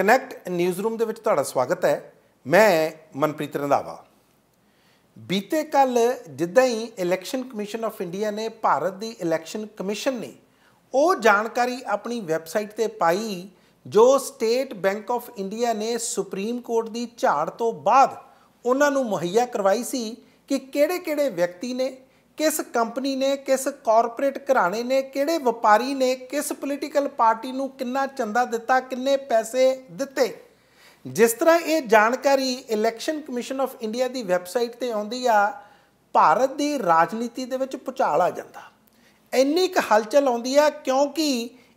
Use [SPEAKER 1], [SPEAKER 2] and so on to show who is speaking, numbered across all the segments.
[SPEAKER 1] connect news room ਦੇ ਵਿੱਚ ਤੁਹਾਡਾ ਸਵਾਗਤ ਹੈ ਮੈਂ ਮਨਪ੍ਰੀਤ ਰੰਧਾਵਾ ਬੀਤੇ ਕੱਲ ਜਿੱਦਾਂ ਹੀ ਇਲੈਕਸ਼ਨ ਕਮਿਸ਼ਨ ਆਫ ਇੰਡੀਆ ਨੇ ਭਾਰਤ ਦੀ ਇਲੈਕਸ਼ਨ ਕਮਿਸ਼ਨ ਨੇ ਉਹ ਜਾਣਕਾਰੀ ਆਪਣੀ ਵੈਬਸਾਈਟ ਤੇ ਪਾਈ ਜੋ ਸਟੇਟ ਬੈਂਕ ਆਫ ਇੰਡੀਆ ਨੇ ਸੁਪਰੀਮ ਕੋਰਟ ਦੀ ਝਾੜ ਤੋਂ ਬਾਅਦ ਉਹਨਾਂ ਨੂੰ ਮੁਹੱਈਆ ਕਰਵਾਈ ਸੀ ਕਿ ਕਿਹੜੇ-ਕਿਹੜੇ ਵਿਅਕਤੀ ਨੇ ਕਿਸ ਕੰਪਨੀ ਨੇ ਕਿਸ ਕਾਰਪੋਰੇਟ ਘਰਾਣੇ ਨੇ ਕਿਹੜੇ ਵਪਾਰੀ ਨੇ ਕਿਸ ਪੋਲੀਟੀਕਲ ਪਾਰਟੀ ਨੂੰ ਕਿੰਨਾ ਚੰਦਾ ਦਿੱਤਾ ਕਿੰਨੇ ਪੈਸੇ ਦਿੱਤੇ ਜਿਸ ਤਰ੍ਹਾਂ ਇਹ ਜਾਣਕਾਰੀ ਇਲੈਕਸ਼ਨ ਕਮਿਸ਼ਨ ਆਫ ਇੰਡੀਆ ਦੀ ਵੈਬਸਾਈਟ ਤੇ ਆਉਂਦੀ ਆ ਭਾਰਤ ਦੀ ਰਾਜਨੀਤੀ ਦੇ ਵਿੱਚ ਪੁਚਾਲ ਆ ਜਾਂਦਾ ਇੰਨੀ ਕ ਹਲਚਲ ਆਉਂਦੀ ਆ ਕਿਉਂਕਿ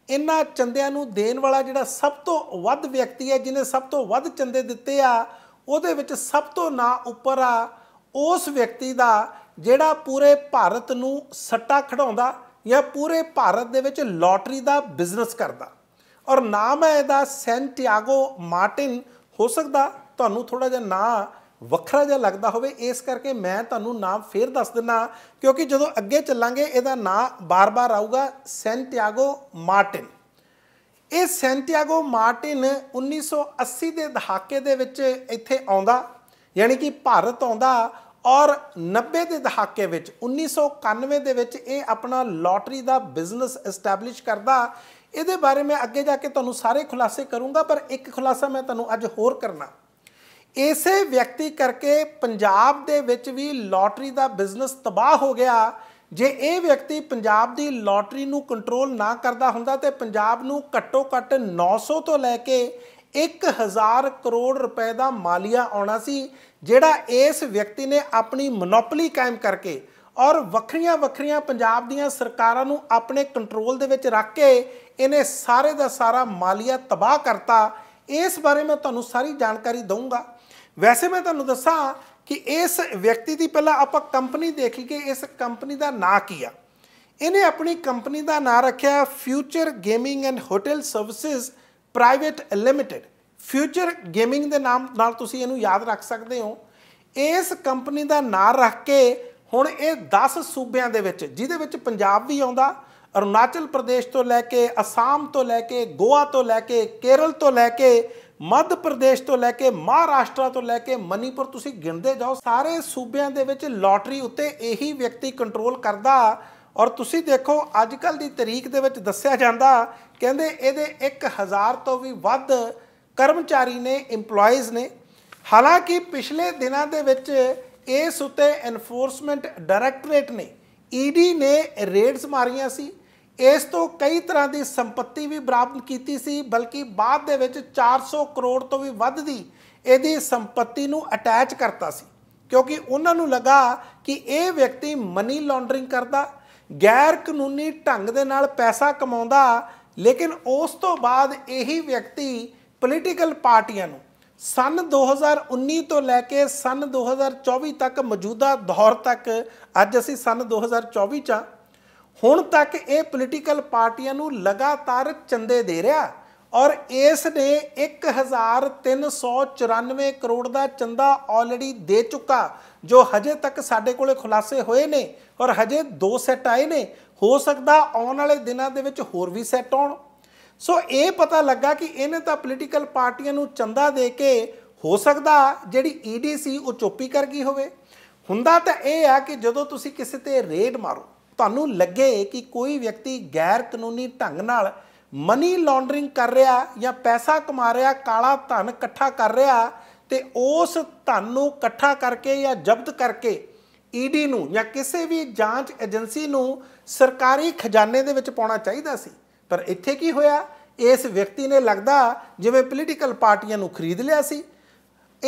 [SPEAKER 1] ਇਹਨਾਂ ਚੰਦਿਆਂ ਨੂੰ ਦੇਣ ਵਾਲਾ ਜਿਹੜਾ ਸਭ ਤੋਂ ਵੱਧ ਵਿਅਕਤੀ ਹੈ ਜਿਹਨੇ ਸਭ ਤੋਂ ਵੱਧ ਚੰਦੇ ਦਿੱਤੇ ਆ ਉਹਦੇ ਵਿੱਚ ਸਭ ਤੋਂ ਨਾ ਉੱਪਰ ਆ ਉਸ ਵਿਅਕਤੀ ਦਾ ਜਿਹੜਾ ਪੂਰੇ ਭਾਰਤ ਨੂੰ ਸੱਟਾ ਖੜਾਉਂਦਾ ਜਾਂ ਪੂਰੇ ਭਾਰਤ ਦੇ ਵਿੱਚ ਲੋਟਰੀ ਦਾ ਬਿਜ਼ਨਸ ਕਰਦਾ ਔਰ ਨਾਮ ਹੈ ਇਹਦਾ ਸੈਂਟੀਆਗੋ ਮਾਰਟਿਨ ਹੋ ਸਕਦਾ ਤੁਹਾਨੂੰ ਥੋੜਾ ਜਿਹਾ ਨਾਂ ਵੱਖਰਾ ਜਿਹਾ ਲੱਗਦਾ ਹੋਵੇ ਇਸ ਕਰਕੇ ਮੈਂ ਤੁਹਾਨੂੰ ਨਾਮ ਫੇਰ ਦੱਸ ਦਿੰਨਾ ਕਿਉਂਕਿ ਜਦੋਂ ਅੱਗੇ ਚੱਲਾਂਗੇ ਇਹਦਾ ਨਾਮ ਬਾਰ-ਬਾਰ ਆਊਗਾ ਸੈਂਟੀਆਗੋ ਮਾਰਟਿਨ ਇਹ ਸੈਂਟੀਆਗੋ ਮਾਰਟਿਨ 1980 ਦੇ ਦਹਾਕੇ ਦੇ ਵਿੱਚ ਇੱਥੇ ਆਉਂਦਾ ਯਾਨੀ ਕਿ ਭਾਰਤ ਆਉਂਦਾ ਔਰ 90 ਦੇ ਦਹਾਕੇ ਵਿੱਚ 1991 ਦੇ ਵਿੱਚ ਇਹ ਆਪਣਾ ਲੋਟਰੀ ਦਾ ਬਿਜ਼ਨਸ ਐਸਟੈਬਲਿਸ਼ ਕਰਦਾ ਇਹਦੇ ਬਾਰੇ ਮੈਂ ਅੱਗੇ ਜਾ ਕੇ ਤੁਹਾਨੂੰ ਸਾਰੇ ਖੁਲਾਸੇ ਕਰੂੰਗਾ ਪਰ ਇੱਕ ਖੁਲਾਸਾ ਮੈਂ ਤੁਹਾਨੂੰ ਅੱਜ ਹੋਰ ਕਰਨਾ ਇਸੇ ਵਿਅਕਤੀ ਕਰਕੇ ਪੰਜਾਬ ਦੇ ਵਿੱਚ ਵੀ ਲੋਟਰੀ ਦਾ ਬਿਜ਼ਨਸ ਤਬਾਹ ਹੋ ਗਿਆ ਜੇ ਇਹ ਵਿਅਕਤੀ ਪੰਜਾਬ ਦੀ ਲੋਟਰੀ ਨੂੰ ਕੰਟਰੋਲ ਨਾ ਕਰਦਾ ਹੁੰਦਾ ਤੇ ਪੰਜਾਬ ਨੂੰ ਘੱਟੋ ਘੱਟ 900 ਤੋਂ ਲੈ ਕੇ 1000 ਕਰੋੜ ਰੁਪਏ ਦਾ ਮਾਲੀਆ ਆਉਣਾ ਸੀ ਜਿਹੜਾ ਇਸ ਵਿਅਕਤੀ ਨੇ ਆਪਣੀ ਮੋਨੋਪੋਲੀ ਕਾਇਮ ਕਰਕੇ ਔਰ ਵੱਖਰੀਆਂ ਵੱਖਰੀਆਂ ਪੰਜਾਬ ਦੀਆਂ ਸਰਕਾਰਾਂ ਨੂੰ ਆਪਣੇ ਕੰਟਰੋਲ ਦੇ ਵਿੱਚ ਰੱਖ ਕੇ ਇਹਨੇ ਸਾਰੇ ਦਾ ਸਾਰਾ ਮਾਲੀਆ ਤਬਾਹ ਕਰਤਾ ਇਸ ਬਾਰੇ ਮੈਂ ਤੁਹਾਨੂੰ ਸਾਰੀ ਜਾਣਕਾਰੀ ਦਊਂਗਾ ਵੈਸੇ ਮੈਂ ਤੁਹਾਨੂੰ ਦੱਸਾਂ ਕਿ ਇਸ ਵਿਅਕਤੀ ਦੀ ਪਹਿਲਾਂ ਆਪਾਂ ਕੰਪਨੀ ਦੇਖ ਲਈਏ ਇਸ ਕੰਪਨੀ ਦਾ ਨਾਂ ਕੀ ਆ ਇਹਨੇ ਆਪਣੀ ਕੰਪਨੀ ਦਾ ਨਾਂ ਰੱਖਿਆ Future Gaming and Hotel Services Private Limited Future Gaming ਦੇ ਨਾਮ ਨਾਲ ਤੁਸੀਂ ਇਹਨੂੰ ਯਾਦ ਰੱਖ ਸਕਦੇ ਹੋ ਇਸ ਕੰਪਨੀ ਦਾ ਨਾਮ ਰੱਖ ਕੇ ਹੁਣ ਇਹ 10 ਸੂਬਿਆਂ ਦੇ ਵਿੱਚ ਜਿਹਦੇ ਵਿੱਚ ਪੰਜਾਬ ਵੀ ਆਉਂਦਾ ਅਰੁਣਾਚਲ ਪ੍ਰਦੇਸ਼ ਤੋਂ ਲੈ ਕੇ ਅਸਾਮ ਤੋਂ ਲੈ ਕੇ ਗੋਆ ਤੋਂ ਲੈ ਕੇ ਕੇਰਲ ਤੋਂ ਲੈ ਕੇ ਮੱਧ ਪ੍ਰਦੇਸ਼ ਤੋਂ ਲੈ ਕੇ ਮਹਾਰਾਸ਼ਟਰ ਤੋਂ ਲੈ ਕੇ ਮਨੀਪੁਰ ਤੁਸੀਂ ਗਿਣਦੇ ਜਾਓ ਸਾਰੇ ਸੂਬਿਆਂ ਦੇ ਵਿੱਚ ਲੋਟਰੀ ਉੱਤੇ ਇਹੀ ਵਿਅਕਤੀ ਕੰਟਰੋਲ ਕਰਦਾ ਔਰ ਤੁਸੀਂ ਦੇਖੋ ਅੱਜ ਕੱਲ ਦੀ ਤਰੀਕ ਦੇ ਵਿੱਚ ਦੱਸਿਆ ਜਾਂਦਾ ਕਹਿੰਦੇ ਇਹਦੇ 1000 ਤੋਂ ਵੀ ਵੱਧ ਕਰਮਚਾਰੀ ਨੇ EMPLOYEES ਨੇ ਹਾਲਾਂਕਿ ਪਿਛਲੇ ਦਿਨਾਂ ਦੇ ਵਿੱਚ ਇਸ ਉਤੇ ਐਨਫੋਰਸਮੈਂਟ ਡਾਇਰੈਕਟੋਰੇਟ ਨੇ ਈਡੀ e ਨੇ ਰੇਡਸ ਮਾਰੀਆਂ ਸੀ ਇਸ ਤੋਂ ਕਈ ਤਰ੍ਹਾਂ ਦੀ ਸੰਪਤੀ ਵੀ ਬਰਾਮਦ ਕੀਤੀ ਸੀ ਬਲਕਿ ਬਾਅਦ ਦੇ ਵਿੱਚ 400 ਕਰੋੜ ਤੋਂ ਵੀ ਵੱਧ ਦੀ ਇਹਦੀ ਸੰਪਤੀ ਨੂੰ ਅਟੈਚ ਕਰਤਾ ਸੀ ਕਿਉਂਕਿ ਉਹਨਾਂ ਨੂੰ ਲੱਗਾ ਕਿ ਇਹ ਵਿਅਕਤੀ ਮਨੀ ਲਾਂਡਰਿੰਗ ਕਰਦਾ ਗੈਰ ਕਾਨੂੰਨੀ ਢੰਗ ਦੇ ਨਾਲ ਪੈਸਾ ਕਮਾਉਂਦਾ ਲੇਕਿਨ ਉਸ ਤੋਂ ਬਾਅਦ ਇਹੀ ਵਿਅਕਤੀ ਪੋਲੀਟੀਕਲ ਪਾਰਟੀਆਂ ਨੂੰ ਸਨ 2019 ਤੋਂ ਲੈ ਕੇ ਸਨ 2024 ਤੱਕ ਮੌਜੂਦਾ ਦੌਰ ਤੱਕ ਅੱਜ ਅਸੀਂ ਸਨ 2024 ਚ ਹੁਣ ਤੱਕ ਇਹ ਪੋਲੀਟੀਕਲ ਪਾਰਟੀਆਂ ਨੂੰ ਲਗਾਤਾਰ ਚੰਦੇ ਦੇ ਰਿਹਾ ਔਰ ਇਸ ਨੇ 1394 ਕਰੋੜ ਦਾ ਚੰਦਾ ਆਲਰੇਡੀ ਦੇ ਚੁੱਕਾ ਜੋ ਹਜੇ ਤੱਕ ਸਾਡੇ ਕੋਲੇ ਖੁਲਾਸੇ ਹੋਏ ਨੇ ਔਰ ਹਜੇ ਦੋ ਸੈੱਟ ਆਏ ਨੇ ਹੋ ਸਕਦਾ ਆਉਣ ਵਾਲੇ ਦਿਨਾਂ ਦੇ ਵਿੱਚ ਹੋਰ ਵੀ ਸੈੱਟ ਆਉਣ ਸੋ ਇਹ ਪਤਾ ਲੱਗਾ ਕਿ ਇਹਨੇ ਤਾਂ ਪੋਲੀਟੀਕਲ ਪਾਰਟੀਆਂ ਨੂੰ ਚੰਦਾ ਦੇ ਕੇ ਹੋ ਸਕਦਾ ਜਿਹੜੀ ਈਡੀ e ਸੀ ਉਹ ਚੋਪੀ ਕਰ ਗਈ ਹੋਵੇ ਹੁੰਦਾ ਤਾਂ ਇਹ ਆ ਕਿ ਜਦੋਂ ਤੁਸੀਂ ਕਿਸੇ ਤੇ ਰੇਡ ਮਾਰੋ ਤੁਹਾਨੂੰ ਲੱਗੇ ਕਿ ਕੋਈ ਵਿਅਕਤੀ ਗੈਰ ਕਾਨੂੰਨੀ ਢੰਗ ਨਾਲ ਮਨੀ ਲਾਂਡਰਿੰਗ ਕਰ ਰਿਹਾ ਜਾਂ ਪੈਸਾ ਕਮਾ ਰਿਹਾ ਕਾਲਾ ਧਨ ਇਕੱਠਾ ਕਰ ਰਿਹਾ ਤੇ ਉਸ ਧਨ ਨੂੰ ਇਕੱਠਾ ਕਰਕੇ ਜਾਂ ਜ਼ਬਤ ਕਰਕੇ ਈਡੀ ਨੂੰ ਜਾਂ ਕਿਸੇ ਵੀ ਜਾਂਚ ਏਜੰਸੀ ਨੂੰ ਸਰਕਾਰੀ ਖਜ਼ਾਨੇ ਦੇ ਵਿੱਚ ਪਾਉਣਾ ਚਾਹੀਦਾ ਸੀ ਪਰ ਇੱਥੇ ਕੀ ਹੋਇਆ ਇਸ ਵਿਅਕਤੀ ਨੇ ਲੱਗਦਾ ਜਿਵੇਂ ਪੋਲੀਟੀਕਲ ਪਾਰਟੀਆਂ ਨੂੰ ਖਰੀਦ ਲਿਆ ਸੀ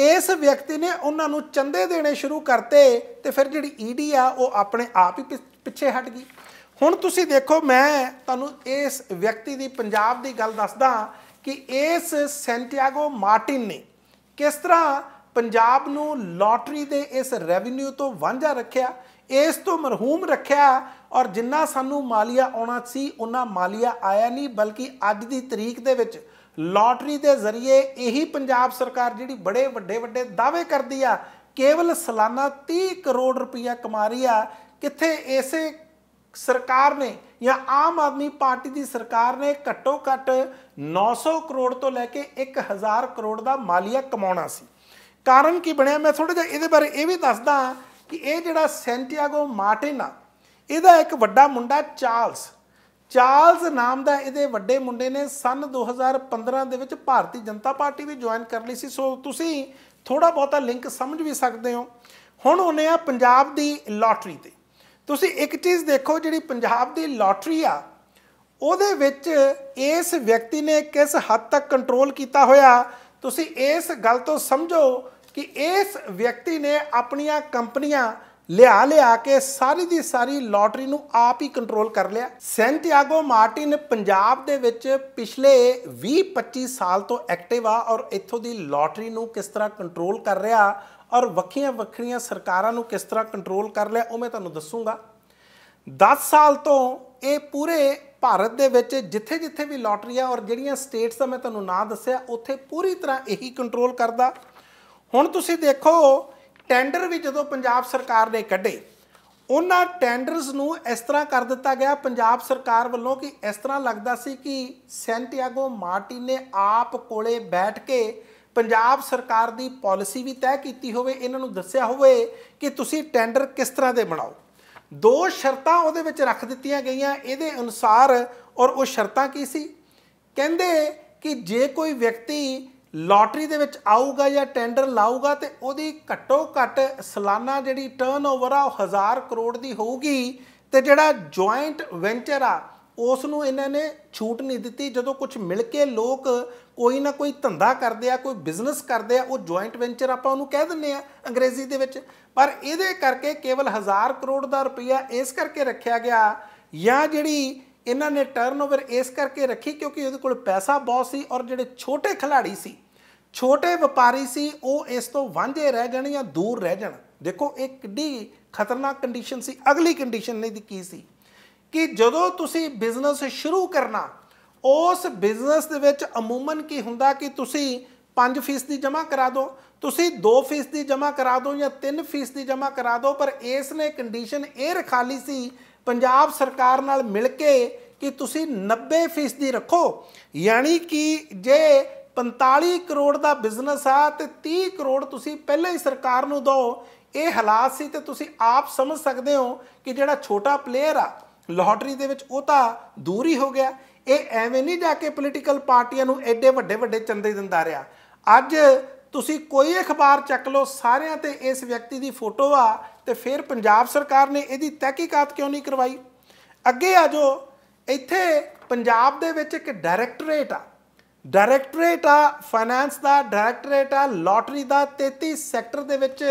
[SPEAKER 1] ਇਸ ਵਿਅਕਤੀ ਨੇ ਉਹਨਾਂ ਨੂੰ ਚੰਦੇ ਦੇਣੇ ਸ਼ੁਰੂ ਕਰਤੇ ਤੇ ਫਿਰ ਜਿਹੜੀ ਈਡੀ ਆ ਉਹ ਆਪਣੇ ਆਪ ਹੀ ਪਿੱਛੇ ਹਟ ਗਈ ਹੁਣ ਤੁਸੀਂ ਦੇਖੋ ਮੈਂ ਤੁਹਾਨੂੰ ਇਸ ਵਿਅਕਤੀ ਦੀ ਪੰਜਾਬ ਦੀ ਗੱਲ ਦੱਸਦਾ ਕਿ ਇਸ ਸੈਂਟੀਆਗੋ ਮਾਰਟਿਨ ਨੇ ਕਿਸ ਤਰ੍ਹਾਂ ਪੰਜਾਬ ਨੂੰ ਲਾਟਰੀ ਦੇ ਇਸ ਰੈਵਨਿਊ ਤੋਂ ਵਾਂਝਾ ਰੱਖਿਆ ਇਸ ਤੋਂ ਮਰਹੂਮ ਰੱਖਿਆ ਔਰ ਜਿੰਨਾ ਸਾਨੂੰ ਮਾਲੀਆ ਆਉਣਾ ਸੀ ਉਹਨਾਂ ਮਾਲੀਆ ਆਇਆ ਨਹੀਂ ਬਲਕਿ ਅੱਜ ਦੀ ਤਰੀਕ ਦੇ ਵਿੱਚ ਲਾਟਰੀ ਦੇ ਜ਼ਰੀਏ ਇਹੀ ਪੰਜਾਬ ਸਰਕਾਰ ਜਿਹੜੀ ਬੜੇ ਵੱਡੇ ਵੱਡੇ ਦਾਅਵੇ ਕਰਦੀ ਆ ਕੇਵਲ ਸਾਲਾਨਾ 30 ਕਰੋੜ ਰੁਪਇਆ ਕਮਾ ਰਹੀ ਆ ਕਿੱਥੇ ਇਸੇ ਸਰਕਾਰ ਨੇ ਜਾਂ ਆਮ ਆਦਮੀ ਪਾਰਟੀ ਦੀ ਸਰਕਾਰ ਨੇ ਘੱਟੋ ਘੱਟ 900 ਕਰੋੜ ਤੋਂ ਲੈ ਕੇ 1000 ਕਰੋੜ ਦਾ ਮਾਲੀਆ ਕਮਾਉਣਾ ਸੀ ਕਾਰਨ ਕੀ ਬਣਿਆ ਮੈਂ ਥੋੜਾ ਜਿਹਾ ਇਹਦੇ ਬਾਰੇ ਇਹ ਵੀ ਦੱਸਦਾ ਕਿ ਇਹ ਜਿਹੜਾ ਸੈਂਟੀਆਗੋ ਮਾਰਟਿਨ ਆ ਇਹਦਾ ਇੱਕ ਵੱਡਾ ਮੁੰਡਾ ਚਾਰਲਸ ਚਾਰਲਸ ਨਾਮ ਦਾ ਇਹਦੇ ਵੱਡੇ ਮੁੰਡੇ ਨੇ ਸਨ 2015 ਦੇ ਵਿੱਚ ਭਾਰਤੀ ਜਨਤਾ ਪਾਰਟੀ ਵੀ ਜੁਆਇਨ ਕਰ ਲਈ ਸੀ ਸੋ ਤੁਸੀਂ ਥੋੜਾ ਬਹੁਤਾ ਲਿੰਕ ਸਮਝ ਵੀ ਸਕਦੇ ਹੋ ਹੁਣ ਉਹਨੇ ਆ ਪੰਜਾਬ ਦੀ ਲਾਟਰੀ ਤੇ ਤੁਸੀਂ ਇੱਕ ਚੀਜ਼ ਦੇਖੋ ਜਿਹੜੀ ਪੰਜਾਬ ਦੀ ਲਾਟਰੀ ਆ ਉਹਦੇ ਵਿੱਚ ਇਸ ਵਿਅਕਤੀ ਨੇ ਕਿਸ ਹੱਦ ਤੱਕ ਕੰਟਰੋਲ ਕੀਤਾ ਹੋਇਆ ਤੁਸੀਂ ਇਸ ਗੱਲ ਤੋਂ ਸਮਝੋ ਕਿ ਇਸ ਵਿਅਕਤੀ ਨੇ ਆਪਣੀਆਂ ਕੰਪਨੀਆਂ ਲਿਆ ਲਿਆ ਕੇ ਸਾਰੀ ਦੀ ਸਾਰੀ ਲਾਟਰੀ ਨੂੰ ਆਪ ਹੀ ਕੰਟਰੋਲ ਕਰ ਲਿਆ ਸੈਂਟੀਆਗੋ ਮਾਰਟਿਨ ਪੰਜਾਬ ਦੇ ਵਿੱਚ ਪਿਛਲੇ 20-25 ਸਾਲ ਤੋਂ ਐਕਟਿਵ ਆ ਔਰ ਇੱਥੋਂ ਦੀ ਲਾਟਰੀ ਨੂੰ ਕਿਸ ਤਰ੍ਹਾਂ ਕੰਟਰੋਲ ਕਰ ਰਿਹਾ ਔਰ ਵੱਖੀਆਂ ਵੱਖਰੀਆਂ ਸਰਕਾਰਾਂ ਨੂੰ ਕਿਸ ਤਰ੍ਹਾਂ ਕੰਟਰੋਲ ਕਰ ਲਿਆ ਉਹ ਮੈਂ ਤੁਹਾਨੂੰ ਦੱਸੂਗਾ 10 ਸਾਲ ਤੋਂ ਇਹ ਪੂਰੇ ਭਾਰਤ ਦੇ ਵਿੱਚ ਜਿੱਥੇ-ਜਿੱਥੇ ਵੀ ਲਾਟਰੀ ਆ ਔਰ ਜਿਹੜੀਆਂ ਸਟੇਟਸ ਦਾ ਮੈਂ ਤੁਹਾਨੂੰ ਨਾਂ ਦੱਸਿਆ ਉੱਥੇ ਪੂਰੀ ਤਰ੍ਹਾਂ ਇਹੀ ਕੰਟਰੋਲ ਕਰਦਾ ਹੁਣ ਤੁਸੀਂ ਦੇਖੋ ਟੈਂਡਰ ਵੀ ਜਦੋਂ ਪੰਜਾਬ ਸਰਕਾਰ ਨੇ ਕੱਢੇ ਉਹਨਾਂ ਟੈਂਡਰਸ ਨੂੰ ਇਸ ਤਰ੍ਹਾਂ ਕਰ ਦਿੱਤਾ ਗਿਆ ਪੰਜਾਬ ਸਰਕਾਰ ਵੱਲੋਂ ਕਿ ਇਸ ਤਰ੍ਹਾਂ ਲੱਗਦਾ ਸੀ ਕਿ ਸੈਂਟੀਆਗੋ ਮਾਰਟਿਨ ਨੇ ਆਪ ਕੋਲੇ ਬੈਠ ਕੇ ਪੰਜਾਬ ਸਰਕਾਰ ਦੀ ਪਾਲਿਸੀ ਵੀ ਤੈਅ ਕੀਤੀ ਹੋਵੇ ਇਹਨਾਂ ਨੂੰ ਦੱਸਿਆ ਹੋਵੇ ਕਿ ਤੁਸੀਂ ਟੈਂਡਰ ਕਿਸ ਤਰ੍ਹਾਂ ਦੇ ਬਣਾਓ ਦੋ ਸ਼ਰਤਾਂ ਉਹਦੇ ਵਿੱਚ ਰੱਖ ਦਿੱਤੀਆਂ ਗਈਆਂ ਇਹਦੇ ਅਨੁਸਾਰ ਔਰ ਉਹ ਸ਼ਰਤਾਂ ਕੀ ਸੀ ਕਹਿੰਦੇ ਕਿ ਜੇ ਕੋਈ ਵਿਅਕਤੀ ਲਾਟਰੀ ਦੇ ਵਿੱਚ ਆਊਗਾ ਜਾਂ ਟੈਂਡਰ ਲਾਊਗਾ ਤੇ ਉਹਦੀ ਘੱਟੋ ਘੱਟ ਸਾਲਾਨਾ ਜਿਹੜੀ ਟਰਨਓਵਰ ਆ ਉਹ 1000 ਕਰੋੜ ਦੀ ਹੋਊਗੀ ਤੇ ਜਿਹੜਾ ਜੁਆਇੰਟ ਵੈਂਚਰ ਆ ਉਸ ਨੂੰ ਇਹਨਾਂ ਨੇ ਛੂਟ ਨਹੀਂ ਦਿੱਤੀ ਜਦੋਂ ਕੁਝ ਮਿਲ ਕੇ ਲੋਕ ਕੋਈ ਨਾ ਕੋਈ ਧੰਦਾ ਕਰਦੇ ਆ ਕੋਈ ਬਿਜ਼ਨਸ ਕਰਦੇ ਆ ਉਹ ਜੁਆਇੰਟ ਵੈਂਚਰ ਆਪਾਂ ਉਹਨੂੰ ਕਹਿ ਦਿੰਨੇ ਆ ਅੰਗਰੇਜ਼ੀ ਦੇ ਵਿੱਚ ਪਰ ਇਹਦੇ ਕਰਕੇ ਕੇਵਲ 1000 ਕਰੋੜ ਦਾ ਰੁਪਇਆ ਇਸ ਕਰਕੇ ਰੱਖਿਆ ਗਿਆ ਜਾਂ ਜਿਹੜੀ ਇਹਨਾਂ ਨੇ ਟਰਨਓਵਰ ਇਸ ਕਰਕੇ ਰੱਖੀ ਕਿਉਂਕਿ ਉਹਦੇ ਕੋਲ ਪੈਸਾ ਬਹੁਤ ਸੀ ਔਰ ਜਿਹੜੇ ਛੋਟੇ ਖਿਲਾੜੀ ਸੀ ਛੋਟੇ ਵਪਾਰੀ ਸੀ ਉਹ ਇਸ ਤੋਂ ਵਾਂਝੇ ਰਹਿ ਜਾਣ ਜਾਂ ਦੂਰ ਰਹਿ ਜਾਣ ਦੇਖੋ ਇਹ ਕਿੱਡੀ ਖਤਰਨਾਕ ਕੰਡੀਸ਼ਨ ਸੀ ਅਗਲੀ ਕੰਡੀਸ਼ਨ ਨੇ ਦੀ ਕੀ ਸੀ ਕਿ ਜਦੋਂ ਤੁਸੀਂ ਬਿਜ਼ਨਸ ਸ਼ੁਰੂ ਕਰਨਾ ਉਸ ਬਿਜ਼ਨਸ ਦੇ ਵਿੱਚ ਅਮੂਮਨ ਕੀ ਹੁੰਦਾ ਕਿ ਤੁਸੀਂ 5% ਦੀ ਜਮ੍ਹਾਂ ਕਰਾ ਦਿਓ ਤੁਸੀਂ 2% ਦੀ ਜਮ੍ਹਾਂ ਕਰਾ ਦਿਓ ਜਾਂ 3% ਦੀ ਜਮ੍ਹਾਂ ਕਰਾ ਦਿਓ ਪਰ ਇਸ ਨੇ ਕੰਡੀਸ਼ਨ ਇਹ ਰਖਾ ਲਈ ਸੀ ਪੰਜਾਬ ਸਰਕਾਰ ਨਾਲ ਮਿਲ ਕੇ ਕਿ ਤੁਸੀਂ 90% ਦੀ ਰੱਖੋ ਯਾਨੀ ਕਿ ਜੇ 45 ਕਰੋੜ ਦਾ ਬਿਜ਼ਨਸ ਆ ਤੇ 30 ਕਰੋੜ ਤੁਸੀਂ ਪਹਿਲਾਂ ਹੀ ਸਰਕਾਰ ਨੂੰ ਦਿਓ ਇਹ ਹਾਲਾਤ ਸੀ ਤੇ ਤੁਸੀਂ ਆਪ ਸਮਝ ਸਕਦੇ ਹੋ ਕਿ ਜਿਹੜਾ ਛੋਟਾ ਪਲੇਅਰ ਆ ਲਾਟਰੀ ਦੇ ਵਿੱਚ ਉਹ ਤਾਂ ਦੂਰ ਹੀ ਹੋ ਗਿਆ ਇਹ ਐਵੇਂ ਨਹੀਂ ਜਾ ਕੇ ਪੋਲੀਟੀਕਲ ਪਾਰਟੀਆਂ ਨੂੰ ਐਡੇ ਵੱਡੇ ਵੱਡੇ ਚੰਦੇ ਦਿੰਦਾ ਰਿਹਾ ਅੱਜ ਤੁਸੀਂ ਕੋਈ ਅਖਬਾਰ ਚੱਕ ਲਓ ਸਾਰਿਆਂ ਤੇ ਇਸ ਵਿਅਕਤੀ ਦੀ ਫੋਟੋ ਆ ਤੇ ਫਿਰ ਪੰਜਾਬ ਸਰਕਾਰ ਨੇ ਇਹਦੀ ਤਹਿਕੀਕਾਤ ਕਿਉਂ ਨਹੀਂ ਕਰਵਾਈ ਅੱਗੇ ਆ ਜੋ ਇੱਥੇ ਪੰਜਾਬ ਦੇ ਵਿੱਚ ਇੱਕ ਡਾਇਰੈਕਟੋਰੇਟ ਆ ਡਾਇਰੈਕਟੋਰੇਟ ਆ ਫਾਈਨਾਂਸ ਦਾ ਡਾਇਰੈਕਟੋਰੇਟ ਆ ਲੋਟਰੀ ਦਾ 33 ਸੈਕਟਰ ਦੇ ਵਿੱਚ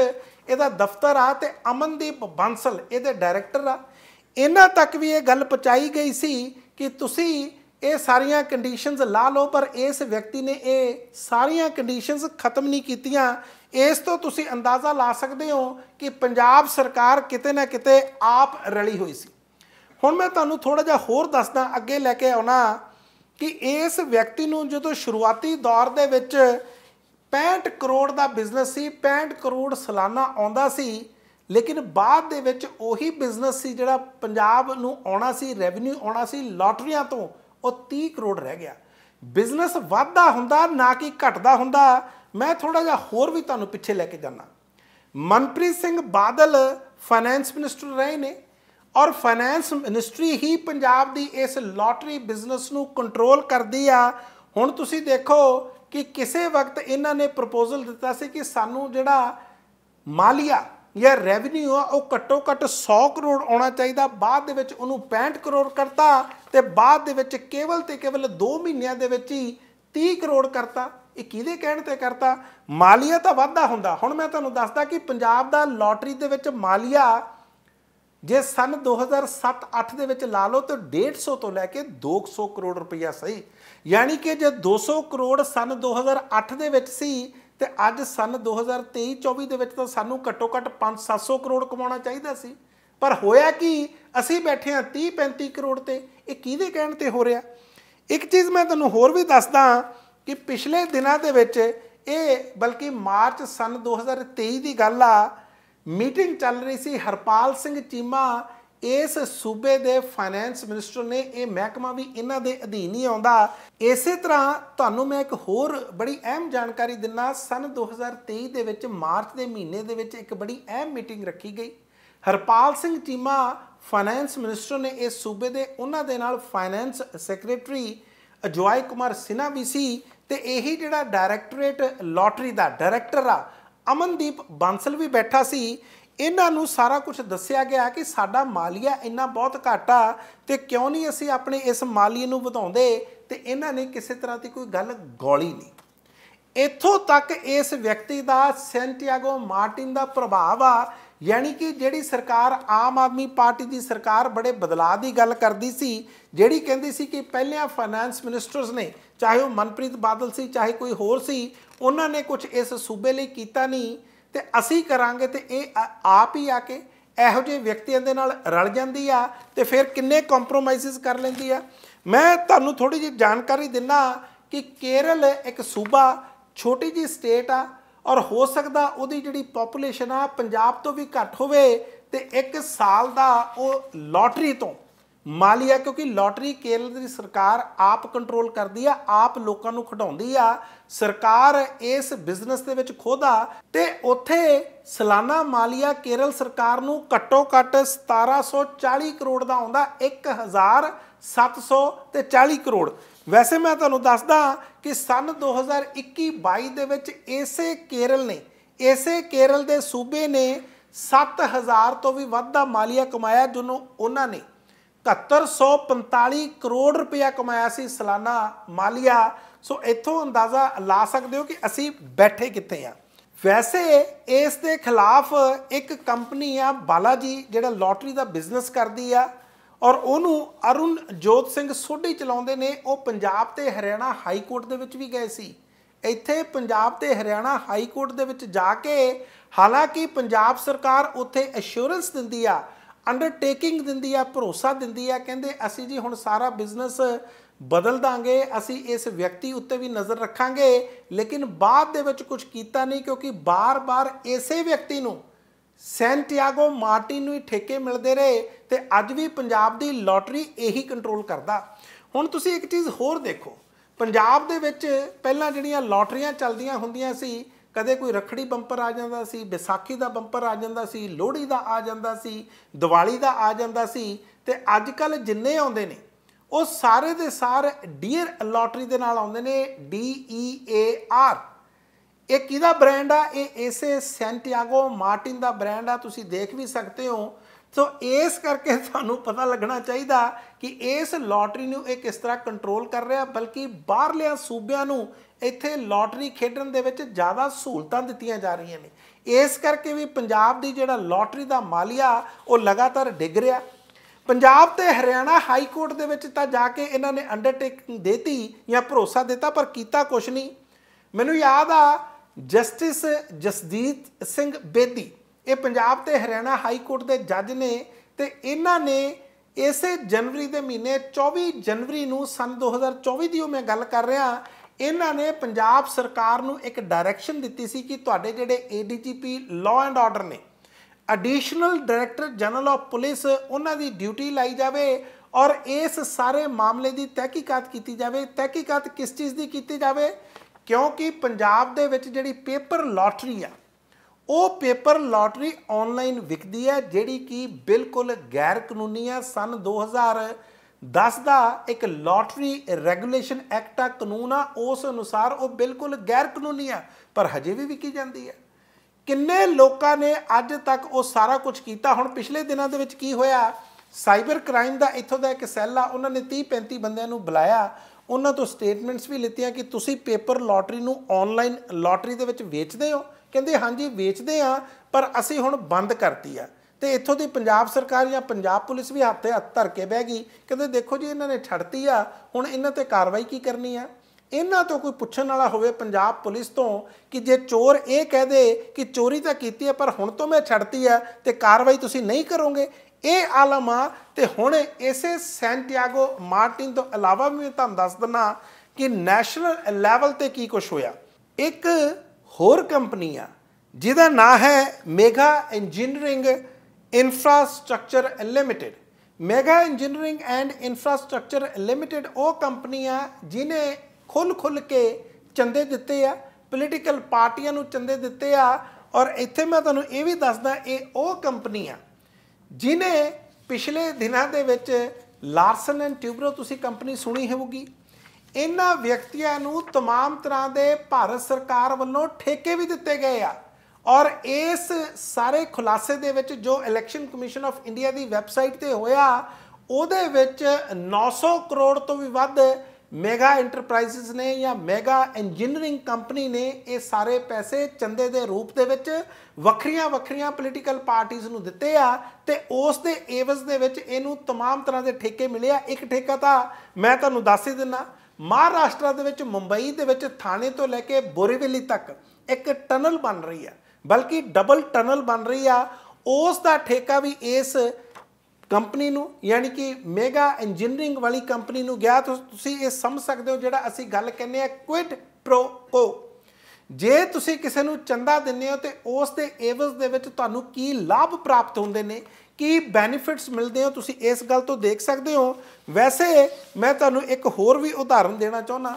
[SPEAKER 1] ਇਹਦਾ ਦਫ਼ਤਰ ਆ ਤੇ ਅਮਨਦੀਪ ਬੰਸਲ ਇਹਦੇ ਡਾਇਰੈਕਟਰ ਆ ਇਹਨਾਂ ਤੱਕ ਵੀ ਇਹ ਗੱਲ ਪਹੁੰਚਾਈ ਗਈ ਸੀ ਕਿ ਤੁਸੀਂ ਇਹ ਸਾਰੀਆਂ ਕੰਡੀਸ਼ਨਸ ਲਾ ਲਓ ਪਰ ਇਸ ਵਿਅਕਤੀ ਨੇ ਇਹ ਸਾਰੀਆਂ ਕੰਡੀਸ਼ਨਸ ਖਤਮ ਨਹੀਂ ਕੀਤੀਆਂ ਇਸ ਤੋਂ ਤੁਸੀਂ ਅੰਦਾਜ਼ਾ ਲਾ ਸਕਦੇ ਹੋ ਕਿ ਪੰਜਾਬ ਸਰਕਾਰ ਕਿਤੇ ਨਾ ਕਿਤੇ ਆਪ ਰਲੀ ਹੋਈ ਸੀ ਹੁਣ ਮੈਂ ਤੁਹਾਨੂੰ ਥੋੜਾ ਜਿਹਾ ਹੋਰ ਦੱਸਦਾ ਅੱਗੇ ਲੈ ਕੇ ਆਉਣਾ ਕਿ ਇਸ ਵਿਅਕਤੀ ਨੂੰ ਜਦੋਂ ਸ਼ੁਰੂਆਤੀ ਦੌਰ ਦੇ ਵਿੱਚ 65 ਕਰੋੜ ਦਾ ਬਿਜ਼ਨਸ ਸੀ 65 ਕਰੋੜ ਸਾਲਾਨਾ ਆਉਂਦਾ ਸੀ ਲੇਕਿਨ ਬਾਅਦ ਦੇ ਵਿੱਚ ਉਹੀ ਬਿਜ਼ਨਸ ਸੀ ਜਿਹੜਾ ਪੰਜਾਬ ਨੂੰ ਆਉਣਾ ਸੀ ਰੈਵਨਿਊ ਆਉਣਾ ਸੀ ਲਾਟਰੀਆਂ ਤੋਂ ਉਹ 30 ਕਰੋੜ ਰਹਿ ਗਿਆ ਬਿਜ਼ਨਸ ਵਾਧਾ ਹੁੰਦਾ ਨਾ ਕਿ ਘਟਦਾ ਹੁੰਦਾ ਮੈਂ ਥੋੜਾ ਜਿਹਾ ਹੋਰ ਵੀ ਤੁਹਾਨੂੰ ਪਿੱਛੇ ਲੈ ਕੇ ਜਾਣਾ ਮਨਪ੍ਰੀਤ ਸਿੰਘ ਬਾਦਲ ਫਾਈਨੈਂਸ ਮਿਨਿਸਟਰ ਰਹੇ ਨੇ ਔਰ ਫਾਈਨੈਂਸ ਮਿਨਿਸਟਰੀ ਹੀ ਪੰਜਾਬ ਦੀ ਇਸ ਲਾਟਰੀ ਬਿਜ਼ਨਸ ਨੂੰ ਕੰਟਰੋਲ ਕਰਦੀ ਆ ਹੁਣ ਤੁਸੀਂ ਦੇਖੋ ਕਿ ਕਿਸੇ ਵਕਤ ਇਹਨਾਂ ਨੇ ਪ੍ਰਪੋਜ਼ਲ ਦਿੱਤਾ ਸੀ ਕਿ ਸਾਨੂੰ ਜਿਹੜਾ ਮਾਲੀਆ ਜਾਂ ਰੈਵਨਿਊ ਆ ਉਹ ਘੱਟੋ ਘੱਟ 100 ਕਰੋੜ ਆਉਣਾ ਚਾਹੀਦਾ ਬਾਅਦ ਦੇ ਵਿੱਚ ਉਹਨੂੰ 65 ਕਰੋੜ ਕਰਤਾ ਤੇ ਬਾਅਦ ਦੇ ਵਿੱਚ ਕੇਵਲ ਤੇ ਕੇਵਲ 2 ਮਹੀਨਿਆਂ ਦੇ ਵਿੱਚ ਹੀ 30 ਕਰੋੜ ਕਰਤਾ ਇਹ ਕਿਹਦੇ ਕਹਿਣ ਤੇ ਕਰਤਾ ਮਾਲੀਆ ਤਾਂ ਵਾਧਾ ਹੁੰਦਾ ਹੁਣ ਮੈਂ ਤੁਹਾਨੂੰ ਦੱਸਦਾ ਕਿ ਪੰਜਾਬ ਦਾ ਲੋਟਰੀ ਦੇ ਵਿੱਚ ਮਾਲੀਆ ਜੇ ਸਨ 2007-8 ਦੇ ਵਿੱਚ ਲਾ ਲਓ ਤਾਂ 150 ਤੋਂ ਲੈ ਕੇ 200 ਕਰੋੜ ਰੁਪਈਆ ਸਹੀ ਯਾਨੀ ਕਿ ਜੇ 200 ਕਰੋੜ ਸਨ 2008 ਦੇ ਵਿੱਚ ਸੀ ਤੇ ਅੱਜ ਸਨ 2023-24 ਦੇ ਵਿੱਚ ਤਾਂ ਸਾਨੂੰ ਘੱਟੋ-ਘੱਟ 5-700 ਕਰੋੜ ਕਮਾਉਣਾ ਚਾਹੀਦਾ ਸੀ ਪਰ ਹੋਇਆ ਕਿ ਅਸੀਂ ਬੈਠੇ ਆ 30 35 ਕਰੋੜ ਤੇ ਇਹ ਕਿਹਦੇ ਕਹਿਣ ਤੇ ਹੋ ਰਿਹਾ ਇੱਕ ਚੀਜ਼ ਮੈਂ ਤੁਹਾਨੂੰ ਹੋਰ ਵੀ ਦੱਸਦਾ ਕਿ ਪਿਛਲੇ ਦਿਨਾਂ ਦੇ ਵਿੱਚ ਇਹ ਬਲਕਿ ਮਾਰਚ ਸਨ 2023 ਦੀ ਗੱਲ ਆ ਮੀਟਿੰਗ ਚੱਲ ਰਹੀ ਸੀ ਹਰਪਾਲ ਸਿੰਘ ਚੀਮਾ ਇਸ ਸੂਬੇ ਦੇ ਫਾਈਨੈਂਸ ਮਿਨਿਸਟਰ ਨੇ ਇਹ ਮਹਿਕਮਾ ਵੀ ਇਹਨਾਂ ਦੇ ਅਧੀਨ ਹੀ ਆਉਂਦਾ ਇਸੇ ਤਰ੍ਹਾਂ ਤੁਹਾਨੂੰ ਮੈਂ ਇੱਕ ਹੋਰ ਬੜੀ ਅਹਿਮ ਜਾਣਕਾਰੀ ਦਿੰਨਾ ਸਨ 2023 ਦੇ ਵਿੱਚ ਮਾਰਚ ਦੇ ਮਹੀਨੇ ਦੇ ਵਿੱਚ ਇੱਕ ਬੜੀ ਅਹਿਮ ਮੀਟਿੰਗ ਰੱਖੀ ਗਈ ਹਰਪਾਲ ਸਿੰਘ ਟੀਮਾ ਫਾਈਨੈਂਸ ਮਿਨਿਸਟਰ ਨੇ ਇਸ ਸੂਬੇ ਦੇ ਉਹਨਾਂ ਦੇ ਨਾਲ ਫਾਈਨੈਂਸ ਸੈਕਟਰੀ ਅਜੋਏ ਕੁਮਾਰ ਸਿਨਾ ਵੀ ਸੀ ਤੇ ਇਹੀ ਜਿਹੜਾ ਡਾਇਰੈਕਟੋਰੇਟ ਲਾਟਰੀ ਦਾ ਡਾਇਰੈਕਟਰ ਆ ਅਮਨਦੀਪ ਬਾਂਸਲ ਵੀ ਬੈਠਾ ਸੀ ਇਹਨਾਂ ਨੂੰ ਸਾਰਾ ਕੁਝ ਦੱਸਿਆ ਗਿਆ ਕਿ ਸਾਡਾ ਮਾਲੀਆ ਇੰਨਾ ਬਹੁਤ ਘਾਟਾ ਤੇ ਕਿਉਂ ਨਹੀਂ ਅਸੀਂ ਆਪਣੇ ਇਸ ਮਾਲੀਏ ਨੂੰ ਵਧਾਉਂਦੇ ਤੇ ਇਹਨਾਂ ਨੇ ਕਿਸੇ ਤਰ੍ਹਾਂ ਦੀ ਕੋਈ ਗੱਲ ਗੋਲੀ ਨਹੀਂ ਇੱਥੋਂ ਤੱਕ ਇਸ ਵਿਅਕਤੀ ਦਾ ਸੈਂਟੀਆਗੋ ਮਾਰਟਿਨ ਦਾ ਪ੍ਰਭਾਵ ਆ ਯਾਨੀ ਕਿ ਜਿਹੜੀ ਸਰਕਾਰ ਆਮ ਆਦਮੀ ਪਾਰਟੀ ਦੀ ਸਰਕਾਰ ਬੜੇ ਬਦਲਾਅ ਦੀ ਗੱਲ ਕਰਦੀ ਸੀ ਜਿਹੜੀ ਕਹਿੰਦੀ ਸੀ ਕਿ ਪਹਿਲਿਆਂ ਫਾਈਨੈਂਸ ਮਿਨਿਸਟਰਸ ਨੇ ਚਾਹੇ ਉਹ ਮਨਪ੍ਰੀਤ ਬਾਦਲ ਸੀ ਚਾਹੇ ਕੋਈ ਹੋਰ ਸੀ ਉਹਨਾਂ ਨੇ ਕੁਝ ਇਸ ਸੂਬੇ ਲਈ ਕੀਤਾ ਨਹੀਂ ਤੇ ਅਸੀਂ ਕਰਾਂਗੇ ਤੇ ਇਹ ਆਪ ਹੀ ਆ ਕੇ ਇਹੋ ਜਿਹੇ ਵਿਅਕਤੀਆਂ ਦੇ ਨਾਲ ਰਲ ਜਾਂਦੀ ਆ ਤੇ ਫਿਰ ਕਿੰਨੇ ਕੰਪਰੋਮਾਈਜ਼ਸ ਕਰ ਲੈਂਦੀ ਆ ਮੈਂ ਤੁਹਾਨੂੰ ਥੋੜੀ ਜਿਹੀ ਜਾਣਕਾਰੀ ਦਿੰਨਾ ਕਿ ਕੇਰਲ ਇੱਕ ਸੂਬਾ ਛੋਟੀ ਜੀ ਸਟੇਟ ਆ ਔਰ ਹੋ ਸਕਦਾ ਉਹਦੀ ਜਿਹੜੀ ਪੋਪੂਲੇਸ਼ਨ ਆ ਪੰਜਾਬ ਤੋਂ ਵੀ ਘੱਟ ਹੋਵੇ ਤੇ ਇੱਕ ਸਾਲ ਦਾ ਉਹ ਲੋਟਰੀ ਤੋਂ ਮਾਲੀਆ ਕਿਉਂਕਿ ਲੋਟਰੀ ਕੇਰਲ ਦੀ ਸਰਕਾਰ ਆਪ ਕੰਟਰੋਲ ਕਰਦੀ ਆ ਆਪ ਲੋਕਾਂ ਨੂੰ ਖਡਾਉਂਦੀ ਆ ਸਰਕਾਰ ਇਸ ਬਿਜ਼ਨਸ ਦੇ ਵਿੱਚ ਖੋਦਾ ਤੇ ਉੱਥੇ ਸਾਲਾਨਾ ਮਾਲੀਆ ਕੇਰਲ ਸਰਕਾਰ ਨੂੰ ਘੱਟੋ ਘੱਟ 1740 ਕਰੋੜ ਦਾ ਆਉਂਦਾ 1740 ਕਰੋੜ ਵੈਸੇ ਮੈਂ ਤੁਹਾਨੂੰ ਦੱਸਦਾ ਕਿ ਸਨ 2021-22 ਦੇ ਵਿੱਚ ਇਸੇ ਕੇਰਲ ਨੇ ਇਸੇ ਕੇਰਲ ਦੇ ਸੂਬੇ ਨੇ 7000 ਤੋਂ ਵੀ ਵੱਧ ਦਾ ਮਾਲੀਆ ਕਮਾਇਆ ਜਿਹਨੂੰ ਉਹਨਾਂ ਨੇ 7145 ਕਰੋੜ ਰੁਪਇਆ ਕਮਾਇਆ ਸੀ ਸਾਲਾਨਾ ਮਾਲੀਆ ਸੋ ਇੱਥੋਂ ਅੰਦਾਜ਼ਾ ਲਾ ਸਕਦੇ ਹੋ ਕਿ ਅਸੀਂ ਬੈਠੇ ਕਿੱਥੇ ਆ ਵੈਸੇ ਇਸ ਦੇ ਖਿਲਾਫ ਇੱਕ ਕੰਪਨੀ ਆ ਬਾਲਾਜੀ ਜਿਹੜਾ ਲੋਟਰੀ ਦਾ ਬਿਜ਼ਨਸ ਕਰਦੀ ਆ ਔਰ ਉਹਨੂੰ ਅਰੁਣ ਜੋਤ ਸਿੰਘ ਸੋਢੀ ਚਲਾਉਂਦੇ ਨੇ ਉਹ ਪੰਜਾਬ ਤੇ ਹਰਿਆਣਾ ਹਾਈ ਕੋਰਟ ਦੇ ਵਿੱਚ ਵੀ ਗਏ ਸੀ ਇੱਥੇ ਪੰਜਾਬ ਤੇ ਹਰਿਆਣਾ ਹਾਈ ਕੋਰਟ ਦੇ ਵਿੱਚ ਜਾ ਕੇ ਹਾਲਾਂਕਿ ਪੰਜਾਬ ਸਰਕਾਰ ਉੱਥੇ ਅਸ਼ੋਰੈਂਸ ਦਿੰਦੀ ਆ ਅੰਡਰਟੇਕਿੰਗ ਦਿੰਦੀ ਆ ਭਰੋਸਾ ਦਿੰਦੀ ਆ ਕਹਿੰਦੇ ਅਸੀਂ ਜੀ ਹੁਣ ਸਾਰਾ ਬਿਜ਼ਨਸ ਬਦਲ ਦਾਂਗੇ ਅਸੀਂ ਇਸ ਵਿਅਕਤੀ ਉੱਤੇ ਵੀ ਨਜ਼ਰ ਰੱਖਾਂਗੇ ਲੇਕਿਨ ਬਾਅਦ ਦੇ ਵਿੱਚ ਕੁਝ ਕੀਤਾ ਨਹੀਂ ਕਿਉਂਕਿ ਬਾਰ-ਬਾਰ ਇਸੇ ਵਿਅਕਤੀ ਨੂੰ ਸੈਂਟੀਆਗੋ ਮਾਰਟਿਨ ਨੂੰ ਹੀ ਠੇਕੇ ਮਿਲਦੇ ਰਹੇ ਤੇ ਅੱਜ ਵੀ ਪੰਜਾਬ ਦੀ ਲੋਟਰੀ ਇਹੀ ਕੰਟਰੋਲ ਕਰਦਾ ਹੁਣ ਤੁਸੀਂ ਇੱਕ ਚੀਜ਼ ਹੋਰ ਦੇਖੋ ਪੰਜਾਬ ਦੇ ਵਿੱਚ ਪਹਿਲਾਂ ਜਿਹੜੀਆਂ ਲੋਟਰੀਆਂ ਚੱਲਦੀਆਂ ਹੁੰਦੀਆਂ ਸੀ ਕਦੇ ਕੋਈ ਰਖੜੀ ਬੰਪਰ ਆ ਜਾਂਦਾ ਸੀ ਵਿਸਾਖੀ ਦਾ ਬੰਪਰ ਆ ਜਾਂਦਾ ਸੀ ਲੋਹੜੀ ਦਾ ਆ ਜਾਂਦਾ ਸੀ ਦੀਵਾਲੀ ਦਾ ਆ ਜਾਂਦਾ ਸੀ ਤੇ ਅੱਜ ਕੱਲ ਜਿੰਨੇ ਆਉਂਦੇ ਨੇ ਉਹ ਸਾਰੇ ਦੇ ਸਾਰ ਡੀਅਰ ਲੋਟਰੀ ਦੇ ਨਾਲ ਆਉਂਦੇ ਨੇ ਡੀ ਈ ਏ ਆਰ ਇਹ ਕਿਹਦਾ ਬ੍ਰਾਂਡ ਆ ਇਹ ਐਸੇ ਸੈਂਟੀਆਗੋ ਮਾਰਟਿਨ ਦਾ ਬ੍ਰਾਂਡ ਆ ਤੁਸੀਂ ਦੇਖ ਵੀ ਸਕਦੇ ਹੋ ਸੋ ਇਸ ਕਰਕੇ ਤੁਹਾਨੂੰ ਪਤਾ ਲੱਗਣਾ ਚਾਹੀਦਾ ਕਿ ਇਸ ਲਾਟਰੀ ਨੂੰ ਇਹ ਕਿਸ ਤਰ੍ਹਾਂ ਕੰਟਰੋਲ ਕਰ ਰਿਹਾ ਬਲਕਿ ਬਾਹਰਲਿਆਂ ਸੂਬਿਆਂ ਨੂੰ ਇੱਥੇ ਲਾਟਰੀ ਖੇਡਣ ਦੇ ਵਿੱਚ ਜ਼ਿਆਦਾ ਸਹੂਲਤਾਂ ਦਿੱਤੀਆਂ ਜਾ ਰਹੀਆਂ ਨੇ ਇਸ ਕਰਕੇ ਵੀ ਪੰਜਾਬ ਦੀ ਜਿਹੜਾ ਲਾਟਰੀ ਦਾ ਮਾਲੀਆ ਉਹ ਲਗਾਤਾਰ ਡਿੱਗ ਰਿਹਾ ਪੰਜਾਬ ਤੇ ਹਰਿਆਣਾ ਹਾਈ ਕੋਰਟ ਦੇ ਵਿੱਚ ਤਾਂ ਜਾ ਕੇ ਇਹਨਾਂ ਨੇ ਅੰਡਰਟੇਕਿੰਗ ਦੇਤੀ ਜਾਂ ਭਰੋਸਾ ਦਿੱਤਾ ਪਰ ਕੀਤਾ ਕੁਝ ਨਹੀਂ ਮੈਨੂੰ ਯਾਦ ਆ ਜਸਟਿਸ ਜਸਦੀਤ ਸਿੰਘ ਬੇਦੀ ਇਹ ਪੰਜਾਬ ਤੇ ਹਰਿਆਣਾ ਹਾਈ ਕੋਰਟ ਦੇ ਜੱਜ ਨੇ ਤੇ ਇਹਨਾਂ ਨੇ ਇਸੇ ਜਨਵਰੀ ਦੇ ਮਹੀਨੇ 24 ਜਨਵਰੀ ਨੂੰ ਸਨ 2024 ਦੀ ਉਹ ਮੈਂ ਗੱਲ ਕਰ ਰਿਹਾ ਇਹਨਾਂ ਨੇ ਪੰਜਾਬ ਸਰਕਾਰ ਨੂੰ ਇੱਕ ਡਾਇਰੈਕਸ਼ਨ ਦਿੱਤੀ ਸੀ ਕਿ ਤੁਹਾਡੇ ਜਿਹੜੇ ਏਡੀਜੀਪੀ ਲਾਅ ਐਂਡ ਆਰਡਰ ਨੇ additional director general of police ਉਹਨਾਂ ਦੀ ਡਿਊਟੀ ਲਾਈ ਜਾਵੇ ਔਰ ਇਸ ਸਾਰੇ ਮਾਮਲੇ ਦੀ ਤਹਿਕੀਕਾਤ ਕੀਤੀ ਜਾਵੇ ਤਹਿਕੀਕਾਤ ਕਿਸ ਚੀਜ਼ ਦੀ ਕੀਤੀ ਜਾਵੇ ਕਿਉਂਕਿ ਪੰਜਾਬ ਦੇ ਵਿੱਚ ਜਿਹੜੀ ਪੇਪਰ ਲਾਟਰੀ ਆ ਉਹ ਪੇਪਰ ਲਾਟਰੀ ਆਨਲਾਈਨ ਵਿਕਦੀ ਹੈ ਜਿਹੜੀ ਕਿ ਬਿਲਕੁਲ ਗੈਰ ਕਾਨੂੰਨੀ ਆ ਸਨ 2010 ਦਾ ਇੱਕ ਲਾਟਰੀ ਰੈਗੂਲੇਸ਼ਨ ਐਕਟ ਆ ਕਾਨੂੰਨ ਆ ਉਸ ਅਨੁਸਾਰ ਉਹ ਬਿਲਕੁਲ ਗੈਰ ਕਾਨੂੰਨੀ ਆ ਪਰ ਹਜੇ ਵੀ ਵਿਕੀ ਜਾਂਦੀ ਹੈ ਕਿੰਨੇ ਲੋਕਾਂ ਨੇ ਅੱਜ ਤੱਕ ਉਹ ਸਾਰਾ ਕੁਝ ਕੀਤਾ ਹੁਣ ਪਿਛਲੇ ਦਿਨਾਂ ਦੇ ਵਿੱਚ ਕੀ ਹੋਇਆ ਸਾਈਬਰ ਕ੍ਰਾਈਮ ਦਾ ਇੱਥੋਂ ਦਾ ਇੱਕ ਸੈੱਲ ਆ ਉਹਨਾਂ ਨੇ 30 35 ਬੰਦਿਆਂ ਨੂੰ ਬੁਲਾਇਆ ਉਹਨਾਂ ਤੋਂ ਸਟੇਟਮੈਂਟਸ ਵੀ ਲਿੱਤੀਆਂ ਕਿ ਤੁਸੀਂ ਪੇਪਰ ਲਾਟਰੀ ਨੂੰ ਆਨਲਾਈਨ ਲਾਟਰੀ ਦੇ ਵਿੱਚ ਵੇਚਦੇ ਹੋ ਕਹਿੰਦੇ ਹਾਂਜੀ ਵੇਚਦੇ ਆ ਪਰ ਅਸੀਂ ਹੁਣ ਬੰਦ ਕਰਤੀ ਆ ਤੇ ਇੱਥੋਂ ਦੀ ਪੰਜਾਬ ਸਰਕਾਰ ਜਾਂ ਪੰਜਾਬ ਪੁਲਿਸ ਵੀ ਹੱਥ ਹੱਥ ਧਰ ਕੇ ਬਹਿ ਗਈ ਕਹਿੰਦੇ ਦੇਖੋ ਜੀ ਇਹਨਾਂ ਨੇ ਛੱਡਤੀ ਆ ਹੁਣ ਇਹਨਾਂ ਤੇ ਕਾਰਵਾਈ ਕੀ ਕਰਨੀ ਆ ਇਹਨਾਂ ਤੋਂ ਕੋਈ ਪੁੱਛਣ ਵਾਲਾ ਹੋਵੇ ਪੰਜਾਬ ਪੁਲਿਸ ਤੋਂ ਕਿ ਜੇ ਚੋਰ ਇਹ ਕਹਦੇ ਕਿ ਚੋਰੀ ਤਾਂ ਕੀਤੀ ਹੈ ਪਰ ਹੁਣ ਤੋਂ ਮੈਂ ਛੱਡਤੀ ਆ ਤੇ ਕਾਰਵਾਈ ਤੁਸੀਂ ਨਹੀਂ ਕਰੋਗੇ ਇਹ ਆਲਮ ਆ ਤੇ ਹੁਣ ਇਸੇ ਸੈਂਟੀਆਗੋ ਮਾਰਟਿਨ ਤੋਂ ਇਲਾਵਾ ਵੀ ਮੈਂ ਤੁਹਾਨੂੰ ਦੱਸ ਦਿੰਨਾ ਕਿ ਨੈਸ਼ਨਲ ਲੈਵਲ ਤੇ ਕੀ ਕੁਝ ਹੋਇਆ ਇੱਕ ਹੋਰ ਕੰਪਨੀ ਆ ਜਿਹਦਾ ਨਾਮ ਹੈ Mega Engineering Infrastructure Limited Mega Engineering and Infrastructure Limited ਉਹ ਕੰਪਨੀ ਆ ਜਿਨੇ ਖੁੱਲ-ਖੁੱਲ ਕੇ ਚੰਦੇ ਦਿੱਤੇ ਆ ਪੋਲੀਟੀਕਲ ਪਾਰਟੀਆਂ ਨੂੰ ਚੰਦੇ ਦਿੱਤੇ ਆ ਔਰ ਇੱਥੇ ਮੈਂ ਤੁਹਾਨੂੰ ਇਹ ਵੀ ਦੱਸਦਾ ਇਹ ਉਹ ਕੰਪਨੀ ਆ ਜਿਨੇ ਪਿਛਲੇ ਦਿਨਾਂ ਦੇ ਵਿੱਚ ਲਾਰਸਨ ਐਂਡ ਟਿਊਬਰੋ ਤੁਸੀਂ ਕੰਪਨੀ ਸੁਣੀ ਹੋਊਗੀ ਇਹਨਾਂ ਵਿਅਕਤੀਆਂ ਨੂੰ तमाम ਤਰ੍ਹਾਂ ਦੇ ਭਾਰਤ ਸਰਕਾਰ ਵੱਲੋਂ ਠੇਕੇ ਵੀ ਦਿੱਤੇ ਗਏ ਆ ਔਰ ਇਸ ਸਾਰੇ ਖੁਲਾਸੇ ਦੇ ਵਿੱਚ ਜੋ ਇਲੈਕਸ਼ਨ ਕਮਿਸ਼ਨ ਆਫ ਇੰਡੀਆ ਦੀ ਵੈਬਸਾਈਟ ਤੇ ਹੋਇਆ ਉਹਦੇ ਵਿੱਚ 900 ਕਰੋੜ ਤੋਂ ਵੀ ਵੱਧ ਮੈਗਾ ਇੰਟਰਪ੍ਰਾਈਜ਼ਸ ਨੇ ਜਾਂ ਮੈਗਾ ਇੰਜੀਨੀਅਰਿੰਗ ਕੰਪਨੀ ਨੇ ਇਹ ਸਾਰੇ ਪੈਸੇ ਚੰਦੇ ਦੇ ਰੂਪ ਦੇ ਵਿੱਚ ਵੱਖਰੀਆਂ ਵੱਖਰੀਆਂ ਪੋਲੀਟੀਕਲ ਪਾਰਟੀਆਂ ਨੂੰ ਦਿੱਤੇ ਆ ਤੇ ਉਸ ਦੇ ਏਵਸ ਦੇ ਵਿੱਚ ਇਹਨੂੰ तमाम ਤਰ੍ਹਾਂ ਦੇ ਠੇਕੇ ਮਿਲੇ ਆ ਇੱਕ ਠੇਕਾ ਤਾਂ ਮੈਂ ਤੁਹਾਨੂੰ ਦੱਸ ਹੀ ਦਿੰਨਾ ਮਹਾਰਾਸ਼ਟਰ ਦੇ ਵਿੱਚ ਮੁੰਬਈ ਦੇ ਵਿੱਚ ਥਾਣੇ ਤੋਂ ਲੈ ਕੇ ਬੋਰੀਵਲੀ ਤੱਕ ਇੱਕ ਟਨਲ ਬਣ ਰਹੀ ਆ ਬਲਕਿ ਡਬਲ ਟਨਲ ਬਣ ਰਹੀ ਆ ਉਸ ਦਾ ਠੇਕਾ ਵੀ ਇਸ ਕੰਪਨੀ ਨੂੰ ਯਾਨੀ ਕਿ ਮੈਗਾ ਇੰਜੀਨੀਅਰਿੰਗ ਵਾਲੀ ਕੰਪਨੀ ਨੂੰ ਗਿਆ ਤੁਸੀਂ ਇਹ ਸਮਝ ਸਕਦੇ ਹੋ ਜਿਹੜਾ ਅਸੀਂ ਗੱਲ ਕਹਿੰਦੇ ਆ ਕੁਇਟ ਪ੍ਰੋ ਕੋ ਜੇ ਤੁਸੀਂ ਕਿਸੇ ਨੂੰ ਚੰਦਾ ਦਿੰਦੇ ਹੋ ਤੇ ਉਸ ਦੇ ਏਵਜ਼ ਦੇ ਵਿੱਚ ਤੁਹਾਨੂੰ ਕੀ ਲਾਭ ਪ੍ਰਾਪਤ ਹੁੰਦੇ ਨੇ ਕੀ ਬੈਨੀਫਿਟਸ ਮਿਲਦੇ ਹੋ ਤੁਸੀਂ ਇਸ ਗੱਲ ਤੋਂ ਦੇਖ ਸਕਦੇ ਹੋ ਵੈਸੇ ਮੈਂ ਤੁਹਾਨੂੰ ਇੱਕ ਹੋਰ ਵੀ ਉਦਾਹਰਨ ਦੇਣਾ ਚਾਹੁੰਦਾ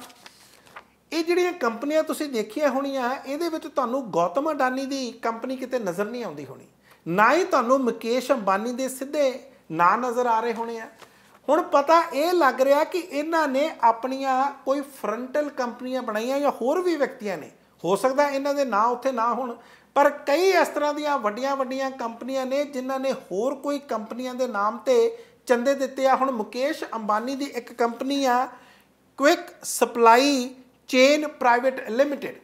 [SPEAKER 1] ਇਹ ਜਿਹੜੀਆਂ ਕੰਪਨੀਆਂ ਤੁਸੀਂ ਦੇਖੀਆਂ ਹੋਣੀਆਂ ਇਹਦੇ ਵਿੱਚ ਤੁਹਾਨੂੰ ਗੌਤਮ ਅਡਾਨੀ ਦੀ ਕੰਪਨੀ ਕਿਤੇ ਨਜ਼ਰ ਨਹੀਂ ਆਉਂਦੀ ਹੋਣੀ ਨਾ ਹੀ ਤੁਹਾਨੂੰ ਮੁਕੇਸ਼ ਅੰਬਾਨੀ ਦੇ ਸਿੱਧੇ ਨਾ ਨਜ਼ਰ ਆ ਰਹੇ ਹੋਣੇ ਆ ਹੁਣ ਪਤਾ ਇਹ ਲੱਗ ਰਿਹਾ ਕਿ ਇਹਨਾਂ ਨੇ ਆਪਣੀਆਂ ਕੋਈ ਫਰੰਟਲ ਕੰਪਨੀਆਂ ਬਣਾਈਆਂ ਜਾਂ ਹੋਰ ਵੀ ਵਿਅਕਤੀਆਂ ਨੇ ਹੋ ਸਕਦਾ ਇਹਨਾਂ ਦੇ ਨਾਂ ਉੱਥੇ ਨਾ ਹੋਣ ਪਰ ਕਈ ਇਸ ਤਰ੍ਹਾਂ ਦੀਆਂ ਵੱਡੀਆਂ-ਵੱਡੀਆਂ ਕੰਪਨੀਆਂ ਨੇ ਜਿਨ੍ਹਾਂ ਨੇ ਹੋਰ ਕੋਈ ਕੰਪਨੀਆਂ ਦੇ ਨਾਮ ਤੇ ਚੰਦੇ ਦਿੱਤੇ ਆ ਹੁਣ ਮੁਕੇਸ਼ ਅੰਬਾਨੀ ਦੀ ਇੱਕ ਕੰਪਨੀ ਆ Quick Supply Chain Private Limited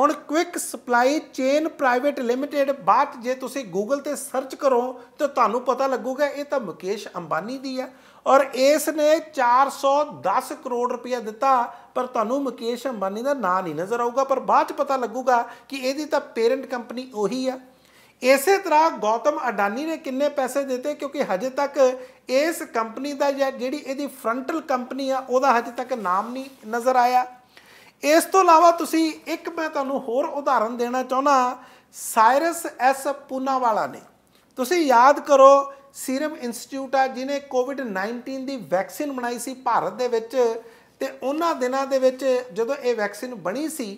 [SPEAKER 1] ਹੁਣ Quick Supply Chain Private Limited ਬਾਤ ਜੇ ਤੁਸੀਂ ਗੂਗਲ ਤੇ ਸਰਚ ਕਰੋ ਤਾਂ ਤੁਹਾਨੂੰ ਪਤਾ ਲੱਗੂਗਾ ਇਹ ਤਾਂ ਮੁਕੇਸ਼ ਅੰਬਾਨੀ ਦੀ ਆ ਔਰ ਇਸ ਨੇ 410 ਕਰੋੜ ਰੁਪਇਆ ਦਿੱਤਾ ਪਰ ਤੁਹਾਨੂੰ ਮੁਕੇਸ਼ ਅੰਬਾਨੀ ਦਾ ਨਾਂ ਨਹੀਂ ਨਜ਼ਰ ਆਊਗਾ ਪਰ ਬਾਅਦ ਚ ਪਤਾ ਲੱਗੂਗਾ ਕਿ ਇਹਦੀ ਤਾਂ ਪੇਰੈਂਟ ਕੰਪਨੀ ਉਹੀ ਆ ਇਸੇ ਤਰ੍ਹਾਂ ਗੌਤਮ ਅਡਾਨੀ ਨੇ ਕਿੰਨੇ ਪੈਸੇ ਦਿੱਤੇ ਕਿਉਂਕਿ ਹਜੇ ਤੱਕ ਇਸ ਕੰਪਨੀ ਦਾ ਜਿਹੜੀ ਇਹਦੀ ਫਰੰਟਲ ਕੰਪਨੀ ਆ ਉਹਦਾ ਹਜੇ ਤੱਕ ਨਾਮ ਨਹੀਂ ਨਜ਼ਰ ਆਇਆ ਇਸ ਤੋਂ ਇਲਾਵਾ ਤੁਸੀਂ ਇੱਕ ਮੈਂ ਤੁਹਾਨੂੰ ਹੋਰ ਉਦਾਹਰਨ ਦੇਣਾ ਚਾਹੁੰਦਾ ਸਾਇਰਸ ਐਸ ਵਾਲਾ ਨੇ ਤੁਸੀਂ ਯਾਦ ਕਰੋ ਸੀਰਮ ਇੰਸਟੀਚਿਊਟ ਆ ਜਿਨੇ ਕੋਵਿਡ-19 ਦੀ ਵੈਕਸੀਨ ਬਣਾਈ ਸੀ ਭਾਰਤ ਦੇ ਵਿੱਚ ਤੇ ਉਹਨਾਂ ਦਿਨਾਂ ਦੇ ਵਿੱਚ ਜਦੋਂ ਇਹ ਵੈਕਸੀਨ ਬਣੀ ਸੀ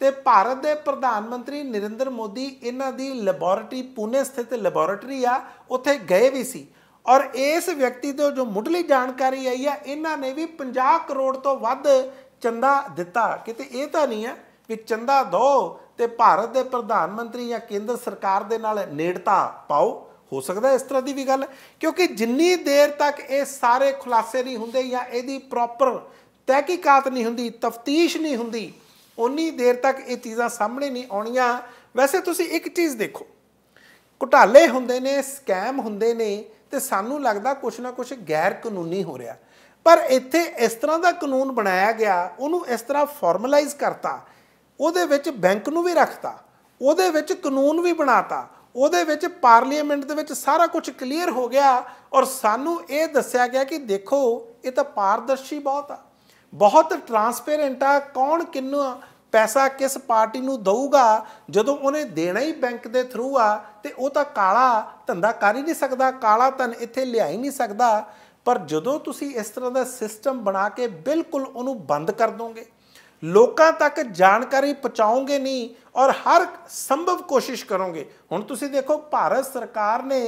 [SPEAKER 1] ਤੇ ਭਾਰਤ ਦੇ ਪ੍ਰਧਾਨ ਮੰਤਰੀ ਨਰਿੰਦਰ ਮੋਦੀ ਇਹਨਾਂ ਦੀ ਲੈਬੋਰੇਟਰੀ ਪੂਨੇ ਸਥਿਤ ਲੈਬੋਰੇਟਰੀ ਆ ਉੱਥੇ ਗਏ ਵੀ ਸੀ ਔਰ ਇਸ ਵਿਅਕਤੀ ਤੋਂ ਜੋ ਮੁੱਢਲੀ ਜਾਣਕਾਰੀ ਆਈ ਆ ਇਹਨਾਂ ਨੇ ਵੀ 50 ਕਰੋੜ ਤੋਂ ਵੱਧ ਚੰਦਾ ਦਿੱਤਾ ਕਿਤੇ ਇਹ ਤਾਂ ਨਹੀਂ ਹੈ ਕਿ ਚੰਦਾ ਦੋ ਤੇ ਭਾਰਤ ਦੇ ਪ੍ਰਧਾਨ ਮੰਤਰੀ ਜਾਂ ਕੇਂਦਰ ਸਰਕਾਰ ਦੇ ਨਾਲ ਨੇੜਤਾ ਪਾਓ ਹੋ ਸਕਦਾ ਇਸ ਤਰ੍ਹਾਂ ਦੀ ਵੀ ਗੱਲ ਕਿਉਂਕਿ ਜਿੰਨੀ ਦੇਰ ਤੱਕ ਇਹ ਸਾਰੇ ਖੁਲਾਸੇ ਨਹੀਂ ਹੁੰਦੇ ਜਾਂ ਇਹਦੀ ਪ੍ਰੋਪਰ ਤਹਿਕੀਕਾਤ ਨਹੀਂ ਹੁੰਦੀ ਤਫਤੀਸ਼ ਨਹੀਂ ਹੁੰਦੀ ਉਨੀ ਦੇਰ ਤੱਕ ਇਹ ਚੀਜ਼ਾਂ ਸਾਹਮਣੇ ਨਹੀਂ ਆਉਣੀਆਂ ਵੈਸੇ ਤੁਸੀਂ ਇੱਕ ਚੀਜ਼ ਦੇਖੋ ਘੁਟਾਲੇ ਹੁੰਦੇ ਨੇ ਸਕੈਮ ਹੁੰਦੇ ਨੇ ਤੇ ਸਾਨੂੰ ਲੱਗਦਾ ਕੁਛ ਨਾ ਕੁਛ ਗੈਰ ਕਾਨੂੰਨੀ ਹੋ ਰਿਹਾ ਪਰ ਇੱਥੇ ਇਸ ਤਰ੍ਹਾਂ ਦਾ ਕਾਨੂੰਨ ਬਣਾਇਆ ਗਿਆ ਉਹਨੂੰ ਇਸ ਤਰ੍ਹਾਂ ਫਾਰਮਲਾਈਜ਼ ਕਰਤਾ ਉਹਦੇ ਵਿੱਚ ਬੈਂਕ ਨੂੰ ਵੀ ਰੱਖਤਾ ਉਹਦੇ ਵਿੱਚ ਕਾਨੂੰਨ ਵੀ ਬਣਾਤਾ ਉਹਦੇ ਵਿੱਚ ਪਾਰਲੀਮੈਂਟ ਦੇ ਵਿੱਚ ਸਾਰਾ ਕੁਝ ਕਲੀਅਰ ਹੋ ਗਿਆ ਔਰ ਸਾਨੂੰ ਇਹ ਦੱਸਿਆ ਗਿਆ ਕਿ ਦੇਖੋ ਇਹ ਤਾਂ ਪਾਰਦਰਸ਼ੀ ਬਹੁਤ ਆ ਬਹੁਤ ਟਰਾਂਸਪੇਰੈਂਟ ਆ ਕੌਣ ਕਿੰਨਾ ਪੈਸਾ ਕਿਸ ਪਾਰਟੀ ਨੂੰ ਦਊਗਾ ਜਦੋਂ ਉਹਨੇ ਦੇਣਾ ਹੀ ਬੈਂਕ ਦੇ ਥਰੂ ਆ ਤੇ ਉਹ ਤਾਂ ਕਾਲਾ ਧੰਦਾ ਕਰ ਹੀ ਨਹੀਂ ਸਕਦਾ ਕਾਲਾ ਧਨ ਇੱਥੇ ਲਿਆ ਹੀ ਨਹੀਂ ਸਕਦਾ ਪਰ ਜਦੋਂ ਤੁਸੀਂ ਇਸ ਤਰ੍ਹਾਂ ਦਾ ਸਿਸਟਮ ਬਣਾ ਕੇ ਬਿਲਕੁਲ ਉਹਨੂੰ ਬੰਦ ਕਰ ਦੋਗੇ ਲੋਕਾਂ ਤੱਕ ਜਾਣਕਾਰੀ ਪਹੁੰਚਾਉਂਗੇ ਨਹੀਂ ਔਰ ਹਰ ਸੰਭਵ ਕੋਸ਼ਿਸ਼ ਕਰੋਗੇ ਹੁਣ ਤੁਸੀਂ ਦੇਖੋ ਭਾਰਤ ਸਰਕਾਰ ਨੇ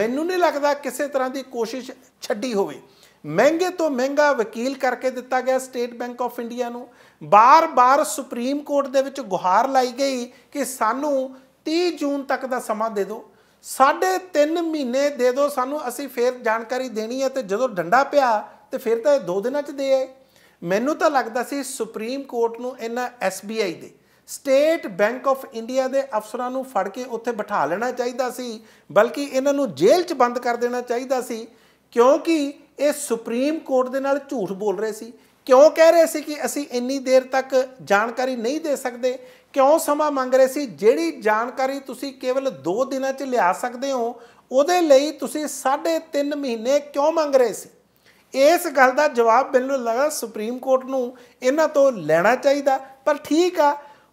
[SPEAKER 1] ਮੈਨੂੰ ਨਹੀਂ ਲੱਗਦਾ ਕਿਸੇ ਤਰ੍ਹਾਂ ਦੀ ਕੋਸ਼ਿਸ਼ ਛੱਡੀ ਹੋਵੇ ਮਹਿੰਗੇ ਤੋਂ ਮਹਿੰਗਾ ਵਕੀਲ ਕਰਕੇ ਦਿੱਤਾ ਗਿਆ ਸਟੇਟ ਬੈਂਕ ਆਫ ਇੰਡੀਆ ਨੂੰ ਬਾਰ-ਬਾਰ ਸੁਪਰੀਮ ਕੋਰਟ ਦੇ ਵਿੱਚ ਗੁਹਾਰ ਲਾਈ ਗਈ ਕਿ ਸਾਨੂੰ 30 ਜੂਨ ਤੱਕ ਦਾ ਸਮਾਂ ਦੇ ਦਿਓ ਸਾਢੇ 3 ਮਹੀਨੇ ਦੇ ਦਿਓ ਸਾਨੂੰ ਅਸੀਂ ਫੇਰ ਜਾਣਕਾਰੀ ਦੇਣੀ ਹੈ ਤੇ ਜਦੋਂ ਡੰਡਾ ਪਿਆ ਤੇ ਫੇਰ ਤਾਂ ਇਹ 2 ਦਿਨਾਂ 'ਚ ਦੇ ਆਏ ਮੈਨੂੰ ਤਾਂ ਲੱਗਦਾ ਸੀ ਸੁਪਰੀਮ ਕੋਰਟ ਨੂੰ ਇਹਨਾਂ ਐਸਬੀਆਈ ਦੇ ਸਟੇਟ ਬੈਂਕ ਆਫ ਇੰਡੀਆ ਦੇ ਅਫਸਰਾਂ ਨੂੰ ਫੜ ਕੇ ਉੱਥੇ ਬਿਠਾ ਲੈਣਾ ਚਾਹੀਦਾ ਸੀ ਬਲਕਿ ਇਹਨਾਂ ਨੂੰ ਜੇਲ੍ਹ 'ਚ ਬੰਦ ਕਰ ਦੇਣਾ ਚਾਹੀਦਾ ਸੀ ਕਿਉਂਕਿ ਇਹ ਸੁਪਰੀਮ ਕੋਰਟ ਦੇ ਨਾਲ ਝੂਠ ਬੋਲ ਰਹੇ ਸੀ ਕਿਉਂ ਕਹਿ ਰਹੇ ਸੀ ਕਿ ਅਸੀਂ ਇੰਨੀ ਦੇਰ ਤੱਕ ਜਾਣਕਾਰੀ ਨਹੀਂ ਦੇ ਸਕਦੇ ਕਿਉਂ ਸਮਾਂ ਮੰਗ ਰਹੇ ਸੀ ਜਿਹੜੀ ਜਾਣਕਾਰੀ ਤੁਸੀਂ ਕੇਵਲ 2 ਦਿਨਾਂ 'ਚ ਲਿਆ ਸਕਦੇ ਹੋ ਉਹਦੇ ਲਈ ਤੁਸੀਂ 3.5 ਮਹੀਨੇ ਕਿਉਂ ਮੰਗ ਰਹੇ ਸੀ ਇਸ ਗੱਲ ਦਾ ਜਵਾਬ ਮੈਨੂੰ ਲੱਗਾ ਸੁਪਰੀਮ ਕੋਰਟ ਨੂੰ ਇਹਨਾਂ ਤੋਂ ਲੈਣਾ ਚਾਹੀਦਾ ਪਰ ਠੀਕ ਆ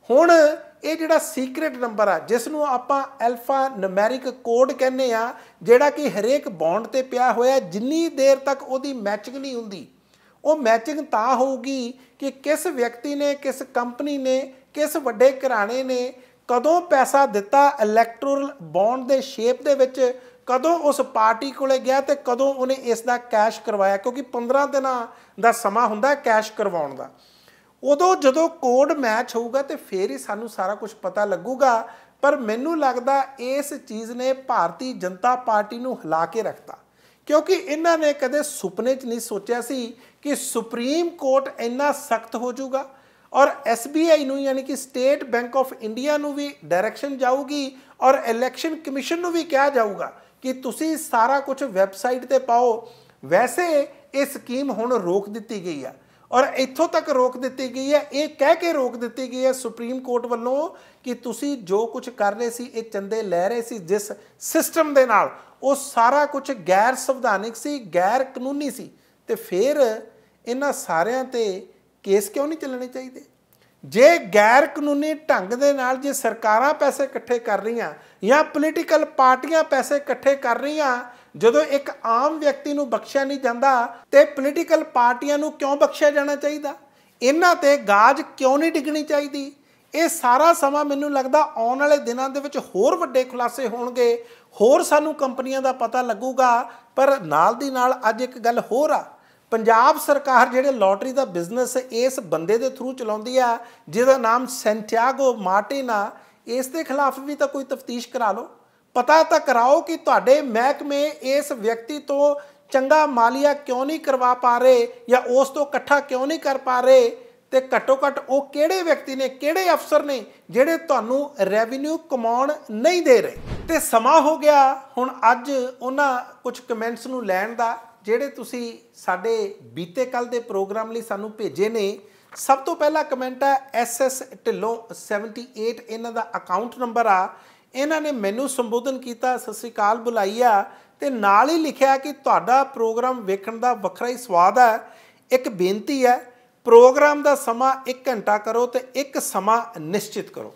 [SPEAKER 1] ਹੁਣ ਇਹ ਜਿਹੜਾ ਸੀਕ੍ਰੀਟ ਨੰਬਰ ਆ ਜਿਸ ਨੂੰ ਆਪਾਂ ਅਲਫਾ ਨੁਮੈਰਿਕ ਕੋਡ ਕਹਿੰਦੇ ਆ ਜਿਹੜਾ ਕਿ ਹਰੇਕ ਬੌਂਡ ਤੇ ਪਿਆ ਹੋਇਆ ਜਿੰਨੀ ਦੇਰ ਤੱਕ ਉਹਦੀ ਮੈਚਿੰਗ ਨਹੀਂ ਹੁੰਦੀ ਉਹ ਮੈਚਿੰਗ ਤਾਂ ਹੋਊਗੀ ਕਿ ਕਿਸ ਵਿਅਕਤੀ ਨੇ ਕਿਸ ਕੰਪਨੀ ਨੇ ਕਿਸ ਵੱਡੇ ਘਰਾਣੇ ਨੇ ਕਦੋਂ ਪੈਸਾ ਦਿੱਤਾ ਇਲੈਕਟਰਲ ਬੌਂਡ ਦੇ ਸ਼ੇਪ ਦੇ ਵਿੱਚ ਕਦੋਂ ਉਸ ਪਾਰਟੀ ਕੋਲੇ ਗਿਆ ਤੇ ਕਦੋਂ ਉਹਨੇ ਇਸ ਦਾ ਕੈਸ਼ ਕਰਵਾਇਆ ਕਿਉਂਕਿ 15 ਦਿਨਾਂ ਦਾ ਸਮਾਂ ਹੁੰਦਾ ਕੈਸ਼ ਕਰਵਾਉਣ ਦਾ ਉਦੋਂ ਜਦੋਂ ਕੋਡ ਮੈਚ ਹੋਊਗਾ ਤੇ ਫੇਰ ਹੀ ਸਾਨੂੰ ਸਾਰਾ ਕੁਝ ਪਤਾ ਲੱਗੂਗਾ ਪਰ ਮੈਨੂੰ ਲੱਗਦਾ ਇਸ ਚੀਜ਼ ਨੇ ਭਾਰਤੀ ਜਨਤਾ ਪਾਰਟੀ ਨੂੰ ਹਿਲਾ ਕੇ ਰੱਖਤਾ ਕਿਉਂਕਿ ਇਹਨਾਂ ਨੇ ਕਦੇ ਸੁਪਨੇ 'ਚ ਨਹੀਂ ਸੋਚਿਆ ਸੀ ਕਿ ਸੁਪਰੀਮ ਕੋਰਟ ਇੰਨਾ ਸਖਤ ਹੋ ਜਾਊਗਾ ਔਰ SBI ਨੂੰ ਯਾਨੀ ਕਿ ਸਟੇਟ ਬੈਂਕ ਆਫ ਇੰਡੀਆ ਨੂੰ ਵੀ ਡਾਇਰੈਕਸ਼ਨ ਜਾਊਗੀ ਔਰ ਇਲੈਕਸ਼ਨ ਕਮਿਸ਼ਨ ਨੂੰ ਵੀ ਕਿਹਾ ਜਾਊਗਾ ਕਿ ਤੁਸੀਂ ਸਾਰਾ ਕੁਝ ਵੈਬਸਾਈਟ ਤੇ ਪਾਓ ਵੈਸੇ ਇਹ ਸਕੀਮ ਹੁਣ ਰੋਕ ਦਿੱਤੀ ਗਈ ਆ ਔਰ ਇੱਥੋਂ ਤੱਕ ਰੋਕ ਦਿੱਤੀ ਗਈ ਹੈ ਇਹ ਕਹਿ ਕੇ ਰੋਕ ਦਿੱਤੀ ਗਈ ਹੈ ਸੁਪਰੀਮ ਕੋਰਟ ਵੱਲੋਂ ਕਿ ਤੁਸੀਂ ਜੋ ਕੁਝ ਕਰ ਰਹੇ ਸੀ ਇਹ ਚੰਦੇ ਲੈ ਰਹੇ ਸੀ ਜਿਸ ਸਿਸਟਮ ਦੇ ਨਾਲ ਉਹ ਸਾਰਾ ਕੁਝ ਗੈਰ ਸੰਵਿਧਾਨਿਕ ਸੀ ਗੈਰ ਕਾਨੂੰਨੀ ਸੀ ਤੇ ਫਿਰ ਇਹਨਾਂ ਸਾਰਿਆਂ ਤੇ ਕੇਸ ਕਿਉਂ ਨਹੀਂ ਚੱਲਣੇ ਚਾਹੀਦੇ ਜੇ ਗੈਰ ਕਾਨੂੰਨੀ ਢੰਗ ਦੇ ਨਾਲ ਜੇ ਸਰਕਾਰਾਂ ਪੈਸੇ ਇਕੱਠੇ ਕਰ ਰਹੀਆਂ ਜਾਂ ਪੋਲੀਟੀਕਲ ਪਾਰਟੀਆਂ ਪੈਸੇ ਇਕੱਠੇ ਕਰ ਰਹੀਆਂ ਜਦੋਂ ਇੱਕ ਆਮ ਵਿਅਕਤੀ ਨੂੰ ਬਖਸ਼ਿਆ ਨਹੀਂ ਜਾਂਦਾ ਤੇ ਪੋਲੀਟੀਕਲ ਪਾਰਟੀਆਂ ਨੂੰ ਕਿਉਂ ਬਖਸ਼ਿਆ ਜਾਣਾ ਚਾਹੀਦਾ ਇਹਨਾਂ ਤੇ ਗਾਜ ਕਿਉਂ ਨਹੀਂ ਡਿੱਗਣੀ ਚਾਹੀਦੀ ਇਹ ਸਾਰਾ ਸਮਾਂ ਮੈਨੂੰ ਲੱਗਦਾ ਆਉਣ ਵਾਲੇ ਦਿਨਾਂ ਦੇ ਵਿੱਚ ਹੋਰ ਵੱਡੇ ਖੁਲਾਸੇ ਹੋਣਗੇ ਹੋਰ ਸਾਨੂੰ ਕੰਪਨੀਆਂ ਦਾ ਪਤਾ ਲੱਗੂਗਾ ਪਰ ਨਾਲ ਦੀ ਨਾਲ ਅੱਜ ਇੱਕ ਗੱਲ ਹੋਰ ਆ ਪੰਜਾਬ ਸਰਕਾਰ ਜਿਹੜੇ ਲੋਟਰੀ ਦਾ ਬਿਜ਼ਨਸ ਇਸ ਬੰਦੇ ਦੇ ਥਰੂ ਚਲਾਉਂਦੀ ਆ ਜਿਹਦਾ ਨਾਮ ਸੈਂਟੀਆਗੋ ਮਾਰਟੀਨਾ ਇਸ ਦੇ ਖਿਲਾਫ ਵੀ ਤਾਂ ਕੋਈ ਤਫਤੀਸ਼ ਕਰਾ ਲਓ ਪਤਾ ਤਾਂ ਕਰਾਓ ਕਿ ਤੁਹਾਡੇ ਮਹਿਕਮੇ ਇਸ ਵਿਅਕਤੀ ਤੋਂ ਚੰਗਾ ਮਾਲੀਆ ਕਿਉਂ ਨਹੀਂ ਕਰਵਾ ਪਾ ਰਹੇ ਜਾਂ ਉਸ ਤੋਂ ਇਕੱਠਾ ਕਿਉਂ ਨਹੀਂ ਕਰ ਪਾ ਰਹੇ ਤੇ ਘੱਟੋ ਘੱਟ ਉਹ ਕਿਹੜੇ ਵਿਅਕਤੀ ਨੇ ਕਿਹੜੇ ਅਫਸਰ ਨੇ ਜਿਹੜੇ ਤੁਹਾਨੂੰ ਰੈਵਨਿਊ ਕਮਾਉਣ ਨਹੀਂ ਦੇ ਰਹੇ ਤੇ ਸਮਾਂ ਹੋ ਗਿਆ ਹੁਣ ਅੱਜ ਉਹਨਾਂ ਕੁਝ ਕਮੈਂਟਸ ਨੂੰ ਲੈਣ ਦਾ ਜਿਹੜੇ ਤੁਸੀਂ ਸਾਡੇ ਬੀਤੇ ਕੱਲ ਦੇ ਪ੍ਰੋਗਰਾਮ ਲਈ ਸਾਨੂੰ ਭੇਜੇ ਨੇ ਸਭ ਤੋਂ ਪਹਿਲਾ ਕਮੈਂਟ ਹੈ ਐਸਐਸ ਢਿੱਲੋਂ 78 ਇਹਨਾਂ ਦਾ ਅਕਾਊਂਟ ਨੰਬਰ ਆ ਇਹਨਾਂ ਨੇ ਮੈਨੂੰ ਸੰਬੋਧਨ ਕੀਤਾ ਸਤਿ ਸ੍ਰੀ ਅਕਾਲ ਬੁਲਾਈਆ ਤੇ ਨਾਲ ਹੀ ਲਿਖਿਆ ਕਿ ਤੁਹਾਡਾ ਪ੍ਰੋਗਰਾਮ ਵੇਖਣ ਦਾ ਵੱਖਰਾ ਹੀ ਸਵਾਦ ਹੈ ਇੱਕ ਬੇਨਤੀ ਹੈ ਪ੍ਰੋਗਰਾਮ ਦਾ ਸਮਾਂ 1 ਘੰਟਾ ਕਰੋ ਤੇ ਇੱਕ ਸਮਾਂ ਨਿਸ਼ਚਿਤ ਕਰੋ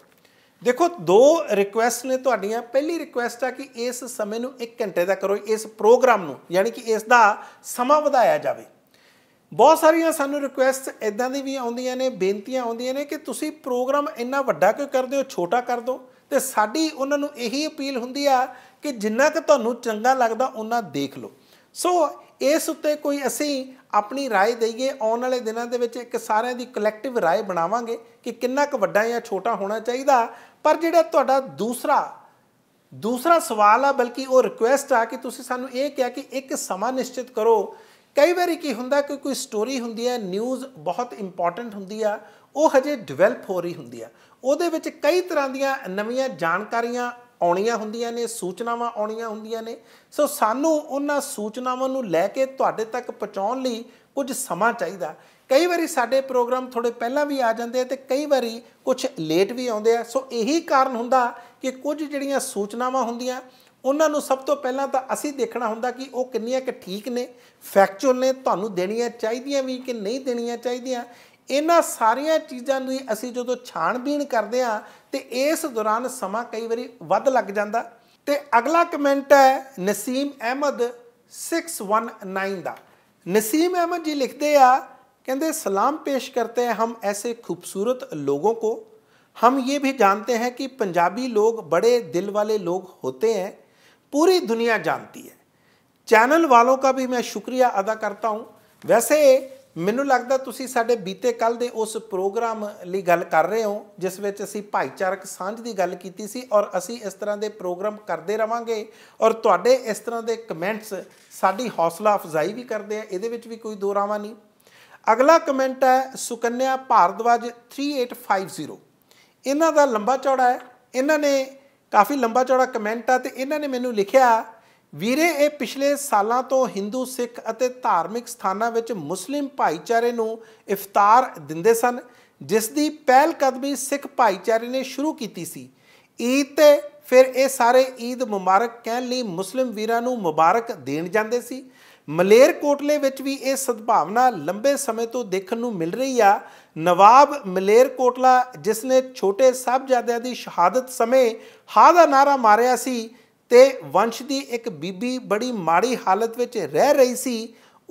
[SPEAKER 1] ਦੇਖੋ ਦੋ ਰਿਕੁਐਸਟ ਨੇ ਤੁਹਾਡੀਆਂ ਪਹਿਲੀ ਰਿਕੁਐਸਟ ਆ ਕਿ ਇਸ ਸਮੇਂ ਨੂੰ 1 ਘੰਟੇ ਦਾ ਕਰੋ ਇਸ ਪ੍ਰੋਗਰਾਮ ਨੂੰ ਯਾਨੀ ਕਿ ਇਸ ਦਾ ਸਮਾਂ ਵਧਾਇਆ ਜਾਵੇ ਬਹੁਤ ਸਾਰੀਆਂ ਸਾਨੂੰ ਰਿਕੁਐਸਟ ਇਦਾਂ ਦੀ ਵੀ ਆਉਂਦੀਆਂ ਨੇ ਬੇਨਤੀਆਂ ਆਉਂਦੀਆਂ ਨੇ ਕਿ ਤੁਸੀਂ ਪ੍ਰੋਗਰਾਮ ਇੰਨਾ ਵੱਡਾ ਕਿਉਂ ਕਰਦੇ ਹੋ ਛੋਟਾ ਕਰ ਦਿਓ ਤੇ ਸਾਡੀ ਉਹਨਾਂ ਨੂੰ ਇਹੀ ਅਪੀਲ ਹੁੰਦੀ ਆ ਕਿ ਜਿੰਨਾ ਕਿ ਤੁਹਾਨੂੰ ਚੰਗਾ ਲੱਗਦਾ ਉਹਨਾਂ ਦੇਖ ਲਓ ਸੋ ਇਸ ਉੱਤੇ ਕੋਈ ਅਸੀਂ ਆਪਣੀ رائے ਦਈਏ ਆਉਣ ਵਾਲੇ ਦਿਨਾਂ ਦੇ ਵਿੱਚ ਇੱਕ ਸਾਰਿਆਂ ਦੀ ਕਲੈਕਟਿਵ رائے ਬਣਾਵਾਂਗੇ ਕਿ ਕਿੰਨਾ ਕੁ ਵੱਡਾ ਜਾਂ ਛੋਟਾ ਹੋਣਾ ਚਾਹੀਦਾ ਪਰ ਜਿਹੜਾ ਤੁਹਾਡਾ ਦੂਸਰਾ ਦੂਸਰਾ ਸਵਾਲ ਆ ਬਲਕਿ ਉਹ ਰਿਕੁਐਸਟ ਆ ਕਿ ਤੁਸੀਂ ਸਾਨੂੰ ਇਹ ਕਿਹਾ ਕਿ ਇੱਕ ਸਮਾਂ ਨਿਸ਼ਚਿਤ ਕਰੋ ਕਈ ਵਾਰੀ ਕੀ ਹੁੰਦਾ ਕਿ ਕੋਈ ਸਟੋਰੀ ਹੁੰਦੀ ਹੈ ਨਿਊਜ਼ ਬਹੁਤ ਇੰਪੋਰਟੈਂਟ ਹੁੰਦੀ ਆ ਉਹ ਹਜੇ ਡਿਵੈਲਪ ਹੋ ਰਹੀ ਹੁੰਦੀ ਆ ਉਹਦੇ ਵਿੱਚ ਕਈ ਤਰ੍ਹਾਂ ਦੀਆਂ ਨਵੀਆਂ ਜਾਣਕਾਰੀਆਂ ਆਉਣੀਆਂ ਹੁੰਦੀਆਂ ਨੇ ਸੂਚਨਾਵਾਂ ਆਉਣੀਆਂ ਹੁੰਦੀਆਂ ਨੇ ਸੋ ਸਾਨੂੰ ਉਹਨਾਂ ਸੂਚਨਾਵਾਂ ਨੂੰ ਲੈ ਕੇ ਤੁਹਾਡੇ ਤੱਕ ਪਹੁੰਚਾਉਣ ਲਈ ਕੁਝ ਸਮਾਂ ਚਾਹੀਦਾ ਕਈ ਵਾਰੀ ਸਾਡੇ ਪ੍ਰੋਗਰਾਮ ਥੋੜੇ ਪਹਿਲਾਂ ਵੀ ਆ ਜਾਂਦੇ ਆ ਤੇ ਕਈ ਵਾਰੀ ਕੁਝ ਲੇਟ ਵੀ ਆਉਂਦੇ ਆ ਸੋ ਇਹੀ ਕਾਰਨ ਹੁੰਦਾ ਕਿ ਕੁਝ ਜਿਹੜੀਆਂ ਸੂਚਨਾਵਾਂ ਹੁੰਦੀਆਂ ਉਹਨਾਂ ਨੂੰ ਸਭ ਤੋਂ ਪਹਿਲਾਂ ਤਾਂ ਅਸੀਂ ਦੇਖਣਾ ਹੁੰਦਾ ਕਿ ਉਹ ਕਿੰਨੀਆਂ ਕਿ ਠੀਕ ਨੇ ਫੈਕਚੁਅਲ ਨੇ ਤੁਹਾਨੂੰ ਦੇਣੀਆਂ ਚਾਹੀਦੀਆਂ ਵੀ ਕਿ ਨਹੀਂ ਦੇਣੀਆਂ ਚਾਹੀਦੀਆਂ ਇਹਨਾਂ ਸਾਰੀਆਂ ਚੀਜ਼ਾਂ ਨੂੰ ਅਸੀਂ ਜਦੋਂ ਛਾਣਬੀਣ ਕਰਦੇ ਆਂ ਤੇ ਇਸ ਦੌਰਾਨ ਸਮਾਂ ਕਈ ਵਾਰੀ ਵੱਧ ਲੱਗ ਜਾਂਦਾ ਤੇ ਅਗਲਾ ਕਮੈਂਟ ਹੈ ਨਸੀਮ ਅਹਿਮਦ 619 ਦਾ ਨਸੀਮ ਅਹਿਮਦ ਜੀ ਲਿਖਦੇ ਆ ਕਹਿੰਦੇ ਸਲਾਮ ਪੇਸ਼ ਕਰਤੇ ਹਾਂ ਹਮ ਐਸੇ ਖੂਬਸੂਰਤ ਲੋਗੋ ਕੋ ਹਮ ਇਹ ਵੀ ਜਾਣਤੇ ਹੈ ਕਿ ਪੰਜਾਬੀ ਲੋਕ ਬੜੇ ਦਿਲ ਵਾਲੇ ਲੋਕ ਹੁੰਦੇ ਹੈ ਪੂਰੀ ਦੁਨੀਆ ਜਾਣਦੀ ਹੈ ਚੈਨਲ ਵਾਲੋ ਕਾ ਵੀ ਮੈਂ ਸ਼ੁਕਰੀਆ ਅਦਾ ਕਰਤਾ ਹੂੰ ਵੈਸੇ ਮੈਨੂੰ ਲੱਗਦਾ ਤੁਸੀਂ ਸਾਡੇ ਬੀਤੇ ਕੱਲ ਦੇ ਉਸ ਪ੍ਰੋਗਰਾਮ ਲਈ ਗੱਲ ਕਰ ਰਹੇ ਹੋ ਜਿਸ ਵਿੱਚ ਅਸੀਂ ਭਾਈਚਾਰਕ ਸਾਂਝ ਦੀ ਗੱਲ ਕੀਤੀ ਸੀ ਔਰ ਅਸੀਂ ਇਸ ਤਰ੍ਹਾਂ ਦੇ ਪ੍ਰੋਗਰਾਮ ਕਰਦੇ ਰਵਾਂਗੇ ਔਰ ਤੁਹਾਡੇ ਇਸ ਤਰ੍ਹਾਂ ਦੇ ਕਮੈਂਟਸ ਸਾਡੀ ਹੌਸਲਾ ਅਫਜ਼ਾਈ ਵੀ ਕਰਦੇ ਆ ਇਹਦੇ ਵਿੱਚ ਵੀ ਕੋਈ ਦੋ ਰਾਵਾਂ ਨਹੀਂ ਅਗਲਾ ਕਮੈਂਟ ਹੈ ਸੁਕੰਨਿਆ ਭਾਰਦਵਾਜ 3850 ਇਹਨਾਂ ਦਾ ਲੰਬਾ ਚੌੜਾ ਹੈ ਇਹਨਾਂ ਨੇ ਕਾਫੀ ਲੰਬਾ ਚੌੜਾ ਕਮੈਂਟ ਆ ਤੇ ਇਹਨਾਂ ਨੇ ਮੈਨੂੰ ਲਿਖਿਆ ਵੀਰੇ ਇਹ ਪਿਛਲੇ ਸਾਲਾਂ ਤੋਂ ਹਿੰਦੂ ਸਿੱਖ ਅਤੇ ਧਾਰਮਿਕ ਸਥਾਨਾਂ ਵਿੱਚ ਮੁਸਲਿਮ ਭਾਈਚਾਰੇ ਨੂੰ ਇਫਤਾਰ ਦਿੰਦੇ ਸਨ ਜਿਸ ਦੀ ਪਹਿਲ ਕਦਮੀ ਸਿੱਖ ਭਾਈਚਾਰੇ ਨੇ ਸ਼ੁਰੂ ਕੀਤੀ ਸੀ ਈਦ ਤੇ ਫਿਰ ਇਹ ਸਾਰੇ ਈਦ ਮੁਬਾਰਕ ਕਹਿਣ ਲਈ ਮੁਸਲਿਮ ਵੀਰਾਂ ਨੂੰ ਮੁਬਾਰਕ ਦੇਣ ਜਾਂਦੇ ਸੀ ਮਲੇਰ ਕੋਟਲੇ ਵਿੱਚ ਵੀ ਇਹ ਸਦਭਾਵਨਾ ਲੰਬੇ ਸਮੇਂ ਤੋਂ ਦੇਖਣ ਨੂੰ ਮਿਲ ਰਹੀ ਆ ਨਵਾਬ ਮਲੇਰ ਕੋਟਲਾ ਜਿਸ ਨੇ ਛੋਟੇ ਸਾਹਿਬਜ਼ਾਦਿਆਂ ਦੀ ਸ਼ਹਾਦਤ ਸਮੇਂ ਹਾ ਦਾ ਨਾਰਾ ਮਾਰਿਆ ਸੀ ਤੇ ਵੰਸ਼ ਦੀ ਇੱਕ ਬੀਬੀ ਬੜੀ ਮਾੜੀ ਹਾਲਤ ਵਿੱਚ ਰਹਿ ਰਹੀ ਸੀ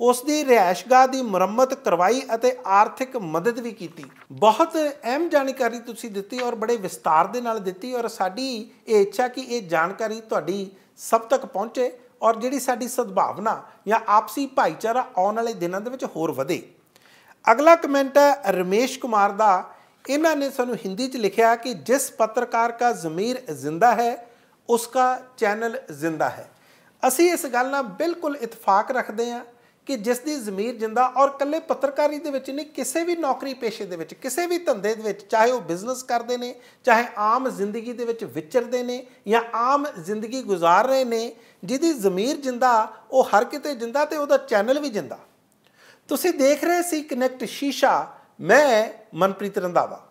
[SPEAKER 1] ਉਸ ਦੀ ਰਿਹਾਇਸ਼ਗਾਹ ਦੀ ਮੁਰੰਮਤ ਕਰਵਾਈ ਅਤੇ ਆਰਥਿਕ ਮਦਦ ਵੀ ਕੀਤੀ ਬਹੁਤ ਅਹਿਮ ਜਾਣਕਾਰੀ ਤੁਸੀਂ ਦਿੱਤੀ ਔਰ ਬੜੇ ਵਿਸਤਾਰ ਦੇ ਨਾਲ ਦਿੱਤੀ ਔਰ ਸਾਡੀ ਇਹ ਇੱਛਾ ਕਿ ਇਹ ਜਾਣਕਾਰੀ ਤੁਹਾਡੀ ਸਭ ਤੱਕ ਪਹੁੰਚੇ ਔਰ ਜਿਹੜੀ ਸਾਡੀ ਸਦਭਾਵਨਾ ਜਾਂ ਆਪਸੀ ਭਾਈਚਾਰਾ ਆਉਣ ਵਾਲੇ ਦਿਨਾਂ ਦੇ ਵਿੱਚ ਹੋਰ ਵਧੇ ਅਗਲਾ ਕਮੈਂਟ ਹੈ ਰਮੇਸ਼ ਕੁਮਾਰ ਦਾ ਇਹਨਾਂ ਨੇ ਸਾਨੂੰ ਹਿੰਦੀ 'ਚ ਲਿਖਿਆ ਕਿ ਜਿਸ ਪੱਤਰਕਾਰ ਦਾ ਜ਼ਮੀਰ ਜ਼ਿੰਦਾ ਹੈ ਉਸਕਾ ਚੈਨਲ ਜ਼ਿੰਦਾ ਹੈ ਅਸੀਂ ਇਸ ਗੱਲ ਨਾਲ ਬਿਲਕੁਲ ਇਤਫਾਕ ਰੱਖਦੇ ਹਾਂ ਕਿ ਜਿਸ ਦੀ ਜ਼ਮੀਰ ਜਿੰਦਾ ਔਰ ਕੱਲੇ ਪੱਤਰਕਾਰੀ ਦੇ ਵਿੱਚ ਨਹੀਂ ਕਿਸੇ ਵੀ ਨੌਕਰੀ ਪੇਸ਼ੇ ਦੇ ਵਿੱਚ ਕਿਸੇ ਵੀ ਧੰਦੇ ਦੇ ਵਿੱਚ ਚਾਹੇ ਉਹ ਬਿਜ਼ਨਸ ਕਰਦੇ ਨੇ ਚਾਹੇ ਆਮ ਜ਼ਿੰਦਗੀ ਦੇ ਵਿੱਚ ਵਿਚਰਦੇ ਨੇ ਜਾਂ ਆਮ ਜ਼ਿੰਦਗੀ گزار ਰਹੇ ਨੇ ਜਿਹਦੀ ਜ਼ਮੀਰ ਜਿੰਦਾ ਉਹ ਹਰ ਕਿਤੇ ਜਿੰਦਾ ਤੇ ਉਹਦਾ ਚੈਨਲ ਵੀ ਜਿੰਦਾ ਤੁਸੀਂ ਦੇਖ ਰਹੇ ਸੀ ਕਨੈਕਟ ਸ਼ੀਸ਼ਾ ਮੈਂ ਮਨਪ੍ਰੀਤ ਰੰਦਾਵਾ